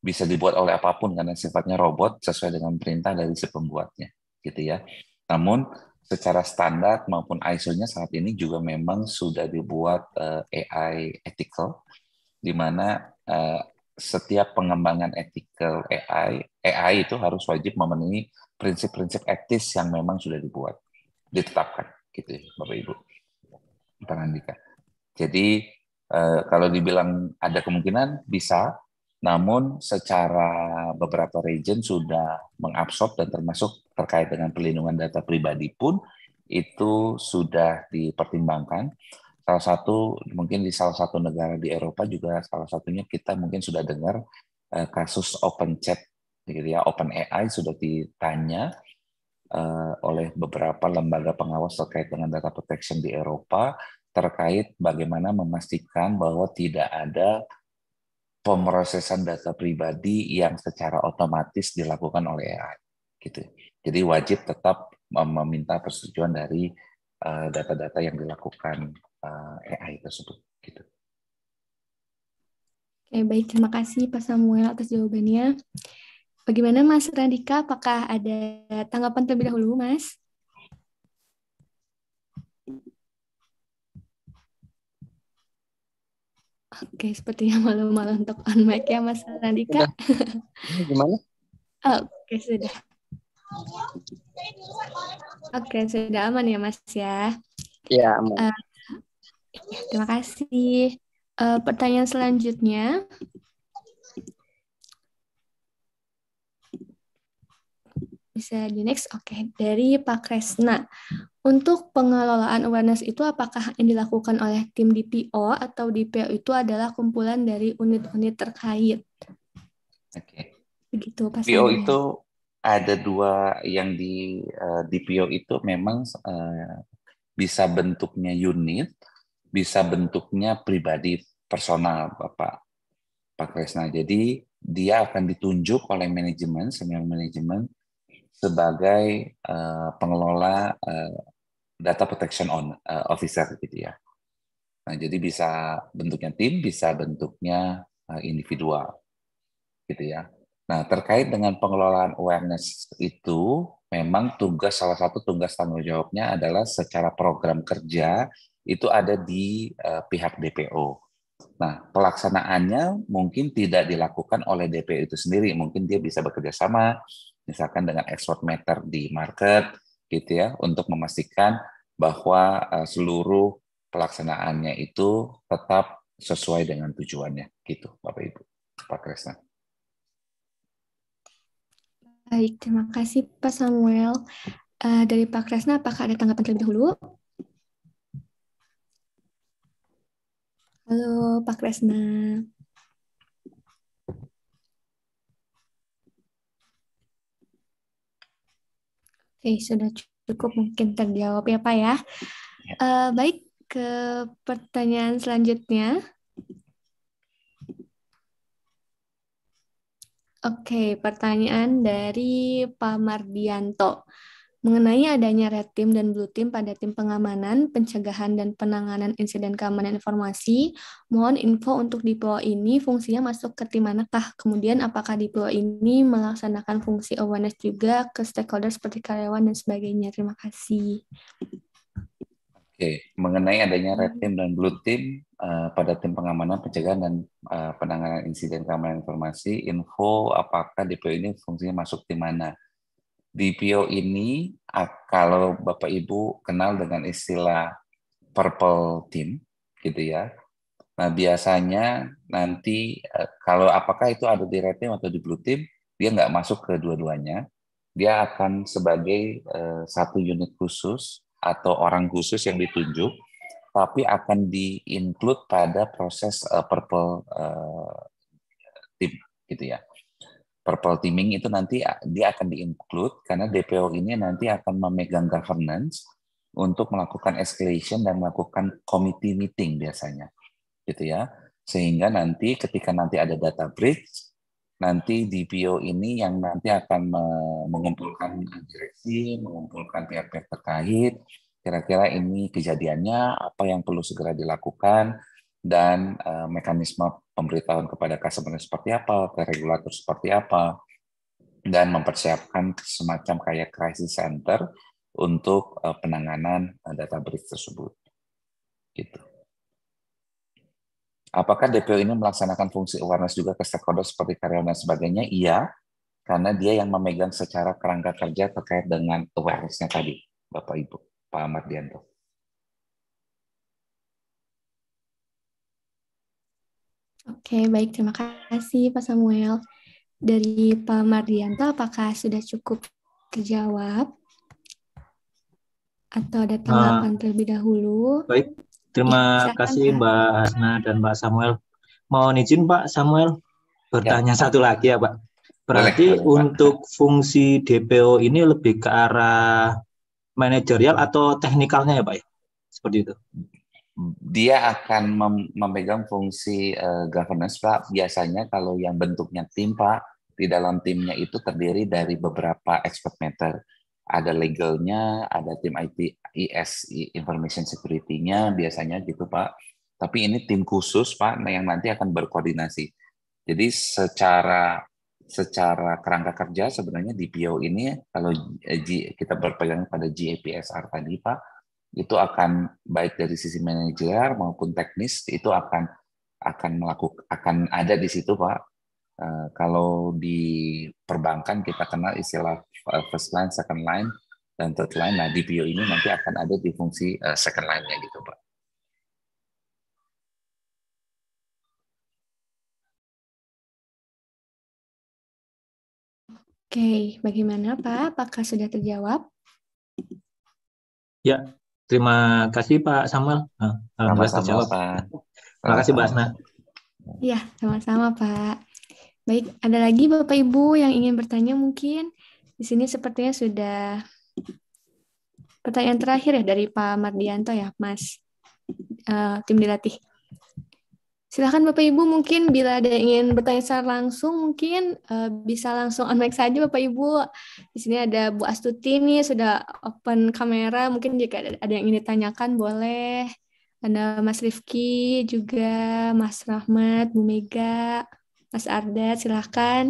S2: bisa dibuat oleh apapun karena sifatnya robot sesuai dengan perintah dari si pembuatnya gitu ya. Namun secara standar maupun ISO-nya saat ini juga memang sudah dibuat AI ethical di mana setiap pengembangan ethical AI AI itu harus wajib memenuhi prinsip-prinsip etis yang memang sudah dibuat, ditetapkan, gitu ya, Bapak Ibu. Bang Andika. Jadi eh, kalau dibilang ada kemungkinan bisa, namun secara beberapa region sudah mengabsorb dan termasuk terkait dengan perlindungan data pribadi pun itu sudah dipertimbangkan. Salah satu mungkin di salah satu negara di Eropa juga salah satunya kita mungkin sudah dengar eh, kasus open chat gitu ya Open AI sudah ditanya uh, oleh beberapa lembaga pengawas terkait dengan data protection di Eropa terkait bagaimana memastikan bahwa tidak ada pemrosesan data pribadi yang secara otomatis dilakukan oleh AI gitu. Jadi wajib tetap meminta persetujuan dari eh, data-data uh, yang dilakukan uh, eh, AI tersebut gitu.
S1: Oke, baik terima kasih Pak Samuel atas jawabannya. Bagaimana Mas Randika, apakah ada tanggapan terlebih dahulu Mas? Oke, sepertinya malu-malu untuk on mic ya Mas Randika. Gimana? Oke, sudah. Oke, sudah aman ya Mas
S2: ya? Iya, aman. Uh,
S1: terima kasih. Uh, pertanyaan selanjutnya, bisa di next. Oke, okay. dari Pak Kresna. Untuk pengelolaan awareness itu apakah yang dilakukan oleh tim DPO atau DPO itu adalah kumpulan dari unit-unit terkait? Oke. Okay. Begitu Pak. DPO itu
S2: ada dua yang di uh, eh, DPO itu memang uh, bisa bentuknya unit, bisa bentuknya pribadi personal, Bapak Pak Kresna. Jadi dia akan ditunjuk oleh manajemen, senior manajemen sebagai uh, pengelola uh, data protection on uh, officer gitu ya. Nah, jadi bisa bentuknya tim, bisa bentuknya uh, individual gitu ya. Nah, terkait dengan pengelolaan awareness itu memang tugas salah satu tugas tanggung jawabnya adalah secara program kerja itu ada di uh, pihak DPO. Nah, pelaksanaannya mungkin tidak dilakukan oleh DPO itu sendiri. Mungkin dia bisa bekerja sama misalkan dengan export meter di market gitu ya untuk memastikan bahwa eh, seluruh pelaksanaannya itu tetap sesuai dengan tujuannya gitu Bapak Ibu Pak Kresna.
S1: Baik, terima kasih Pak Samuel. Uh, dari Pak Kresna, apakah ada tanggapan terlebih dahulu? Halo Pak Kresna. Oke, sudah cukup mungkin terjawab ya Pak ya. Uh, baik, ke pertanyaan selanjutnya. Oke, pertanyaan dari Pak Mardianto mengenai adanya red team dan blue team pada tim pengamanan, pencegahan, dan penanganan insiden keamanan informasi, mohon info untuk DPO ini fungsinya masuk ke tim manakah? Kemudian apakah DPO ini melaksanakan fungsi awareness juga ke stakeholder seperti karyawan dan sebagainya? Terima kasih.
S2: Oke, mengenai adanya red team dan blue team uh, pada tim pengamanan, pencegahan, dan uh, penanganan insiden keamanan informasi, info apakah DPO ini fungsinya masuk tim mana? BPO ini kalau Bapak Ibu kenal dengan istilah purple team gitu ya. Nah, biasanya nanti e, kalau apakah itu ada di red team atau di blue team, dia nggak masuk ke dua-duanya. Dia akan sebagai e, satu unit khusus atau orang khusus yang ditunjuk, tapi akan di-include pada proses e, purple team gitu ya purple teaming itu nanti dia akan diinclude karena DPO ini nanti akan memegang governance untuk melakukan escalation dan melakukan committee meeting biasanya gitu ya sehingga nanti ketika nanti ada data breach nanti DPO ini yang nanti akan mengumpulkan direksi mengumpulkan pihak-pihak terkait kira-kira ini kejadiannya apa yang perlu segera dilakukan dan uh, mekanisme pemberitahuan kepada customer seperti apa, ke regulator seperti apa, dan mempersiapkan semacam kayak crisis center untuk uh, penanganan uh, data breach tersebut. Gitu. Apakah DPO ini melaksanakan fungsi awareness juga ke stakeholder seperti karyawan dan sebagainya? Iya, karena dia yang memegang secara kerangka kerja terkait dengan awareness-nya tadi, Bapak Ibu, Pak Ahmad Dianto.
S1: Oke, baik. Terima kasih Pak Samuel. Dari Pak Mardianto, apakah sudah cukup terjawab? Atau ada tanggapan uh, terlebih dahulu?
S2: Baik, terima iya, kasih Pak. Mbak Asna dan Mbak Samuel. Mohon izin Pak Samuel bertanya ya. satu lagi ya Pak. Berarti boleh, untuk Pak. fungsi DPO ini lebih ke arah manajerial atau teknikalnya ya Pak ya? Seperti itu dia akan mem memegang fungsi uh, governance pak biasanya kalau yang bentuknya tim pak di dalam timnya itu terdiri dari beberapa expert matter ada legalnya ada tim IT IS information security-nya biasanya gitu pak tapi ini tim khusus pak nah yang nanti akan berkoordinasi jadi secara secara kerangka kerja sebenarnya di PO ini kalau eh, kita berpegang pada GAPSR tadi pak itu akan baik dari sisi manajer maupun teknis itu akan akan melakukan akan ada di situ pak uh, kalau di perbankan kita kenal istilah eh, first line second line dan third line nah DPO ini nanti akan ada di fungsi uh, second line nya gitu pak
S1: Oke, bagaimana Pak? Apakah sudah terjawab?
S2: Ya, Terima kasih Pak Samuel. Alhamdulillah terjawab. Pak. Terima kasih Pak Asna.
S1: Iya, sama-sama Pak. Baik, ada lagi Bapak Ibu yang ingin bertanya mungkin? Di sini sepertinya sudah pertanyaan terakhir ya dari Pak Mardianto ya, Mas. Uh, tim dilatih. Silahkan Bapak Ibu mungkin bila ada yang ingin bertanya secara langsung mungkin uh, bisa langsung on saja Bapak Ibu. Di sini ada Bu Astuti nih sudah open kamera mungkin jika ada yang ingin ditanyakan boleh. Ada Mas Rifki juga, Mas Rahmat, Bu Mega, Mas Arda silahkan.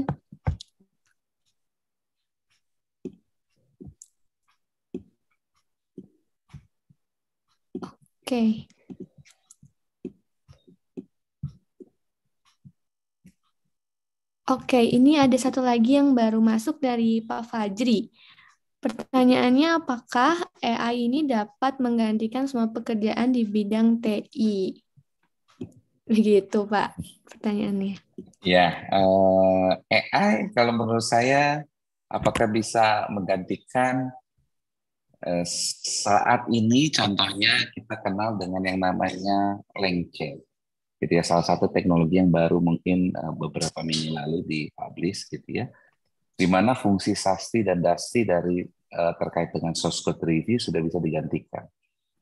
S1: Oke. Okay. Oke, ini ada satu lagi yang baru masuk dari Pak Fajri. Pertanyaannya, apakah AI ini dapat menggantikan semua pekerjaan di bidang TI? Begitu, Pak, pertanyaannya.
S2: Ya, eh, AI kalau menurut saya, apakah bisa menggantikan eh, saat ini contohnya kita kenal dengan yang namanya lengket gitu ya salah satu teknologi yang baru mungkin eh, beberapa minggu lalu dipublish gitu ya di mana fungsi sasti dan dasti dari eh, terkait dengan source code review sudah bisa digantikan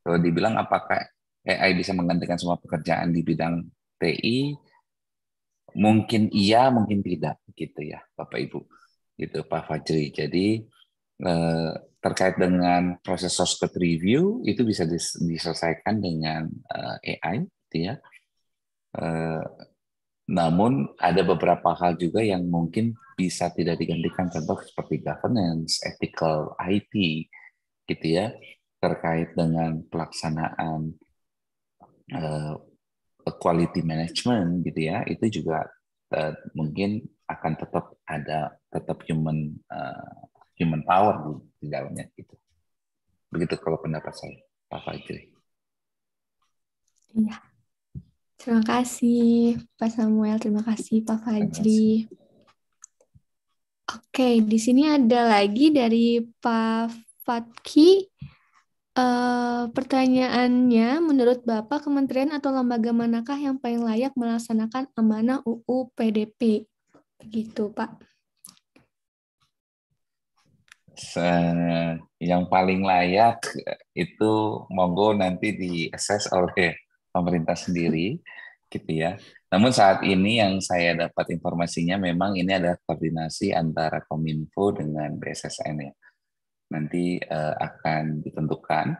S2: kalau dibilang apakah AI bisa menggantikan semua pekerjaan di bidang TI mungkin iya mungkin tidak gitu ya Bapak Ibu gitu Pak Fajri jadi eh, terkait dengan proses source code review itu bisa diselesaikan dengan AI gitu ya Eh, namun ada beberapa hal juga yang mungkin bisa tidak digantikan contoh seperti governance, ethical, IT, gitu ya terkait dengan pelaksanaan uh, quality management gitu ya itu juga uh, mungkin akan tetap ada tetap human uh, human power di, di dalamnya gitu begitu kalau pendapat saya Pak Fajri.
S1: Iya, Terima kasih Pak Samuel, terima kasih Pak Fajri. Oke, di sini ada lagi dari Pak Fatki. Uh, pertanyaannya, menurut Bapak, kementerian atau lembaga manakah yang paling layak melaksanakan amanah UU PDP? Begitu, Pak.
S2: Se yang paling layak itu monggo nanti diakses oleh pemerintah sendiri gitu ya. Namun saat ini yang saya dapat informasinya memang ini ada koordinasi antara Kominfo dengan BSSN ya. Nanti uh, akan ditentukan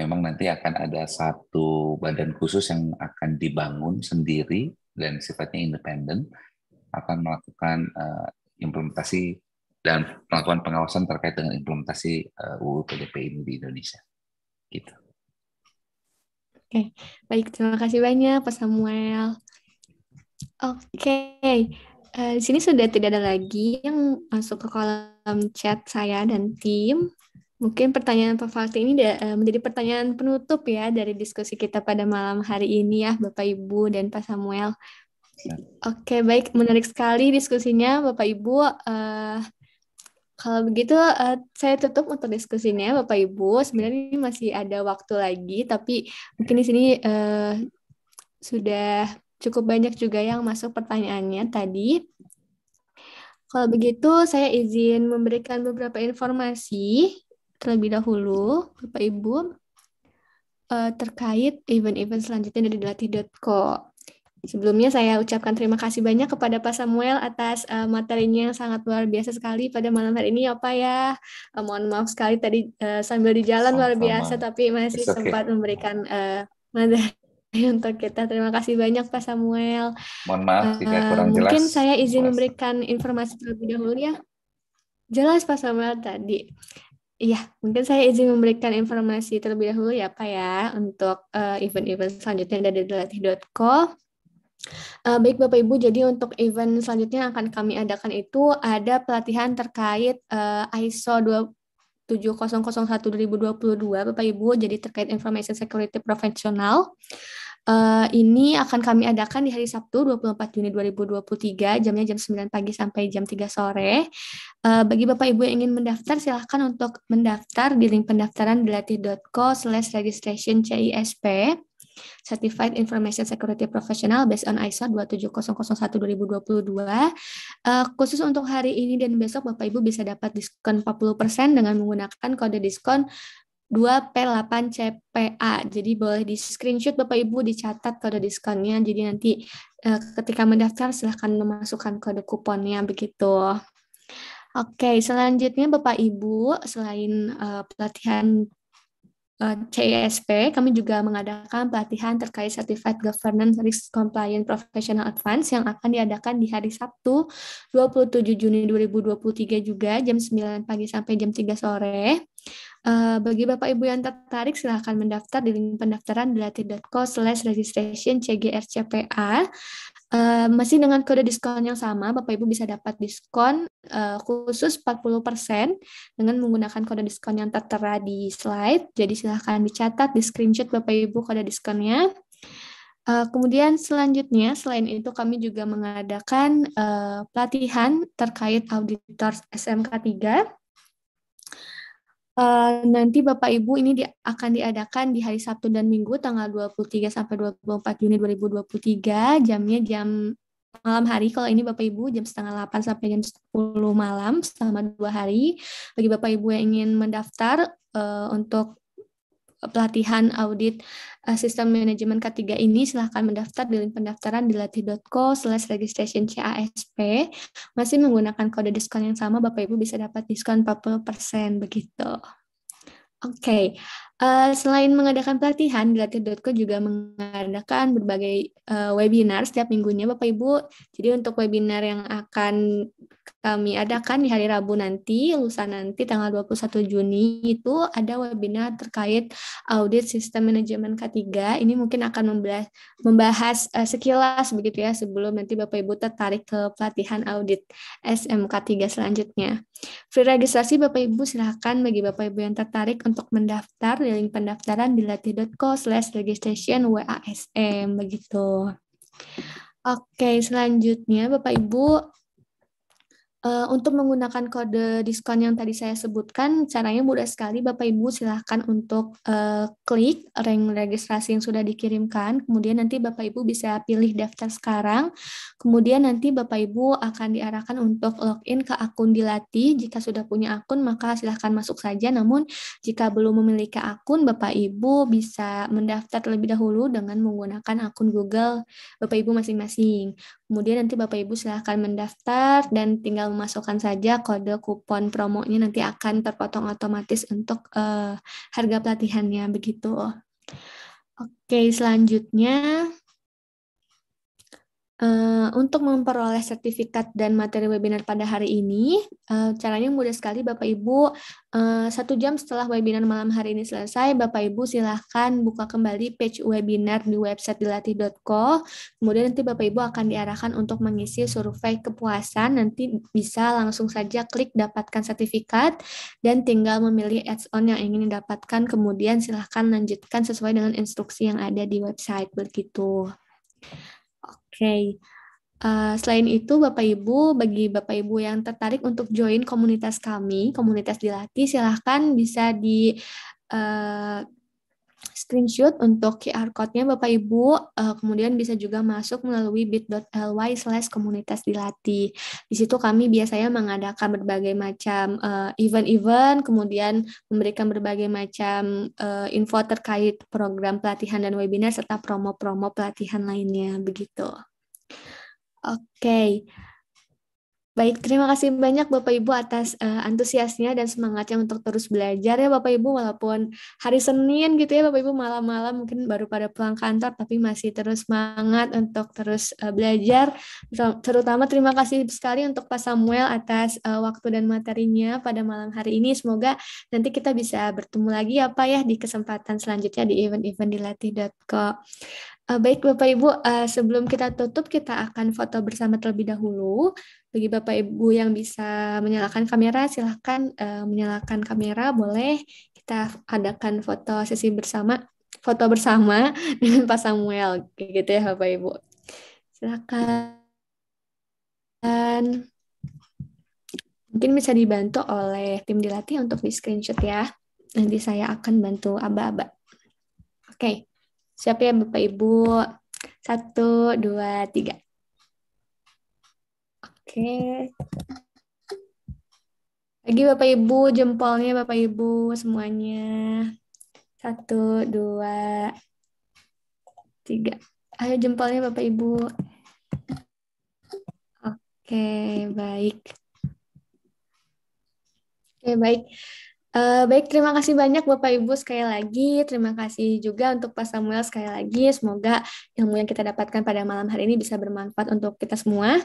S2: memang nanti akan ada satu badan khusus yang akan dibangun sendiri dan sifatnya independen akan melakukan uh, implementasi dan melakukan pengawasan terkait dengan implementasi uh, eh, UU PDP ini di Indonesia. Gitu.
S1: Oke, baik terima kasih banyak Pak Samuel. Oke, uh, di sini sudah tidak ada lagi yang masuk ke kolom chat saya dan tim. Mungkin pertanyaan Pak Fakti ini eh, menjadi pertanyaan penutup ya dari diskusi kita pada malam hari ini ya Bapak Ibu dan Pak Samuel. Ya. Oke, baik menarik sekali diskusinya Bapak Ibu. Uh, kalau begitu, uh, saya tutup untuk diskusinya, Bapak Ibu. Sebenarnya ini masih ada waktu lagi, tapi mungkin di sini uh, sudah cukup banyak juga yang masuk pertanyaannya tadi. Kalau begitu, saya izin memberikan beberapa informasi terlebih dahulu, Bapak Ibu, uh, terkait event-event selanjutnya dari dilatih.co. Sebelumnya saya ucapkan terima kasih banyak kepada Pak Samuel atas uh, materinya yang sangat luar biasa sekali pada malam hari ini ya Pak ya. Uh, mohon maaf sekali tadi uh, sambil di jalan luar biasa tapi masih okay. sempat memberikan uh, untuk kita. Terima kasih banyak Pak Samuel.
S2: Mohon maaf jika jelas. Mungkin saya
S1: izin jelas. memberikan informasi terlebih dahulu ya. Jelas Pak Samuel tadi. Iya, mungkin saya izin memberikan informasi terlebih dahulu ya Pak ya untuk event-event uh, selanjutnya dari delatih.co. Uh, baik Bapak Ibu, jadi untuk event selanjutnya yang akan kami adakan itu ada pelatihan terkait uh, ISO 27001-2022 Bapak Ibu, jadi terkait information security profesional. Uh, ini akan kami adakan di hari Sabtu 24 Juni 2023, jamnya jam 9 pagi sampai jam 3 sore. Uh, bagi Bapak Ibu yang ingin mendaftar, silahkan untuk mendaftar di link pendaftaran dilatih.co slash registration CISP. Certified Information Security Professional based on ISO 27001-2022. Uh, khusus untuk hari ini dan besok Bapak Ibu bisa dapat diskon 40% dengan menggunakan kode diskon 2P8CPA. Jadi boleh di screenshot Bapak Ibu dicatat kode diskonnya. Jadi nanti uh, ketika mendaftar silahkan memasukkan kode kuponnya begitu. Oke, selanjutnya Bapak Ibu, selain uh, pelatihan Eh, CISP, kami juga mengadakan pelatihan terkait Certified Governance Risk Compliance Professional Advance yang akan diadakan di hari Sabtu 27 Juni 2023 juga jam 9 pagi sampai jam 3 sore. Eh, bagi Bapak Ibu yang tertarik, silahkan mendaftar di link pendaftaran dilatih.co slash registration CGRCPA. Uh, masih dengan kode diskon yang sama, Bapak Ibu bisa dapat diskon uh, khusus 40% dengan menggunakan kode diskon yang tertera di slide. Jadi silahkan dicatat di screenshot Bapak Ibu kode diskonnya. Uh, kemudian selanjutnya, selain itu kami juga mengadakan uh, pelatihan terkait auditor SMK 3 Uh, nanti Bapak Ibu ini di, akan diadakan di hari Sabtu dan Minggu tanggal 23 sampai 24 Juni 2023 jamnya jam malam hari kalau ini Bapak Ibu jam setengah 8 sampai jam 10 malam selama dua hari bagi Bapak Ibu yang ingin mendaftar uh, untuk pelatihan audit uh, sistem manajemen K3 ini silahkan mendaftar di link pendaftaran di latih.co slash registration CASP masih menggunakan kode diskon yang sama Bapak Ibu bisa dapat diskon 40% begitu. Oke, okay. Uh, selain mengadakan pelatihan, dilatih.co juga mengadakan berbagai uh, webinar setiap minggunya, Bapak Ibu. Jadi untuk webinar yang akan kami adakan di hari Rabu nanti, lusa nanti tanggal 21 Juni itu ada webinar terkait audit sistem manajemen K3. Ini mungkin akan membahas, membahas uh, sekilas begitu ya sebelum nanti Bapak Ibu tertarik ke pelatihan audit SMK3 selanjutnya. Free registrasi Bapak Ibu silahkan bagi Bapak Ibu yang tertarik untuk mendaftar link pendaftaran di latih.co slash registration WASM begitu. Oke, selanjutnya Bapak Ibu Uh, untuk menggunakan kode diskon yang tadi saya sebutkan, caranya mudah sekali. Bapak Ibu silahkan untuk uh, klik ring registrasi yang sudah dikirimkan. Kemudian nanti Bapak Ibu bisa pilih daftar sekarang. Kemudian nanti Bapak Ibu akan diarahkan untuk login ke akun dilatih. Jika sudah punya akun, maka silahkan masuk saja. Namun jika belum memiliki akun, Bapak Ibu bisa mendaftar terlebih dahulu dengan menggunakan akun Google Bapak Ibu masing-masing. Kemudian nanti Bapak Ibu silahkan mendaftar dan tinggal memasukkan saja kode kupon promonya nanti akan terpotong otomatis untuk uh, harga pelatihannya begitu. Oke, selanjutnya Eh, untuk memperoleh sertifikat dan materi webinar pada hari ini, uh, caranya mudah sekali Bapak Ibu. Uh, satu jam setelah webinar malam hari ini selesai, Bapak Ibu silahkan buka kembali page webinar di website dilatih.co. Kemudian nanti Bapak Ibu akan diarahkan untuk mengisi survei kepuasan. Nanti bisa langsung saja klik dapatkan sertifikat dan tinggal memilih ads-on yang ingin didapatkan. Kemudian silahkan lanjutkan sesuai dengan instruksi yang ada di website. Begitu. Oke. Uh, selain itu, Bapak Ibu, bagi Bapak Ibu yang tertarik untuk join komunitas kami, komunitas dilatih, silahkan bisa di uh, screenshot untuk QR code-nya Bapak Ibu, uh, kemudian bisa juga masuk melalui bit.ly slash komunitas dilatih. Di situ kami biasanya mengadakan berbagai macam event-event, uh, kemudian memberikan berbagai macam uh, info terkait program pelatihan dan webinar, serta promo-promo pelatihan lainnya, begitu. Okay Baik, terima kasih banyak Bapak Ibu atas uh, antusiasnya dan semangatnya untuk terus belajar ya Bapak Ibu walaupun hari Senin gitu ya Bapak Ibu malam-malam mungkin baru pada pulang kantor tapi masih terus semangat untuk terus uh, belajar. Terutama terima kasih sekali untuk Pak Samuel atas uh, waktu dan materinya pada malam hari ini. Semoga nanti kita bisa bertemu lagi ya ya di kesempatan selanjutnya di event-event di latih.co. Uh, baik Bapak Ibu, sebelum kita tutup kita akan foto bersama terlebih dahulu bagi Bapak Ibu yang bisa menyalakan kamera, silahkan uh, eh, menyalakan kamera, boleh kita adakan foto sesi bersama, foto bersama dengan Pak Samuel, gitu ya Bapak Ibu. Silahkan. Mungkin bisa dibantu oleh tim dilatih untuk di screenshot ya. Nanti saya akan bantu aba-aba. Oke, siap ya Bapak Ibu. Satu, dua, tiga. Oke. Lagi Bapak Ibu, jempolnya Bapak Ibu semuanya. Satu, dua, tiga. Ayo jempolnya Bapak Ibu. Oke, baik. Oke, baik. Uh, baik, terima kasih banyak Bapak Ibu sekali lagi. Terima kasih juga untuk Pak Samuel sekali lagi. Semoga ilmu yang kita dapatkan pada malam hari ini bisa bermanfaat untuk kita semua.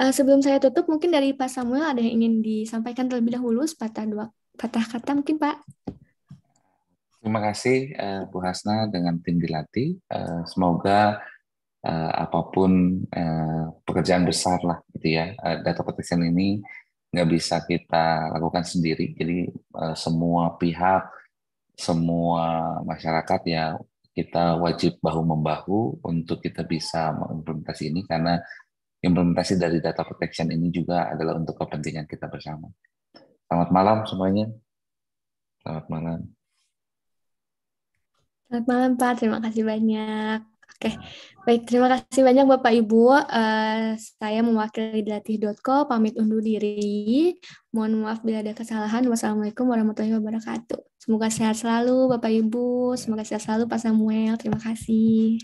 S1: Uh, sebelum saya tutup, mungkin dari Pak Samuel ada yang ingin disampaikan terlebih dahulu, sepatah dua patah kata mungkin Pak.
S2: Terima kasih uh, Bu Hasna dengan tim dilatih. Uh, semoga uh, apapun uh, pekerjaan besar lah gitu ya, uh, data protection ini nggak bisa kita lakukan sendiri. Jadi eh, semua pihak, semua masyarakat ya kita wajib bahu membahu untuk kita bisa mengimplementasi ini karena implementasi dari data protection ini juga adalah untuk kepentingan kita bersama. Selamat malam semuanya. Selamat malam.
S1: Selamat malam Pak, terima kasih banyak. Oke, baik. Terima kasih banyak Bapak Ibu. Uh, saya mewakili dilatih.co, pamit undur diri. Mohon maaf bila ada kesalahan. Wassalamualaikum warahmatullahi wabarakatuh. Semoga sehat selalu Bapak Ibu. Semoga sehat selalu Pak Samuel. Terima kasih.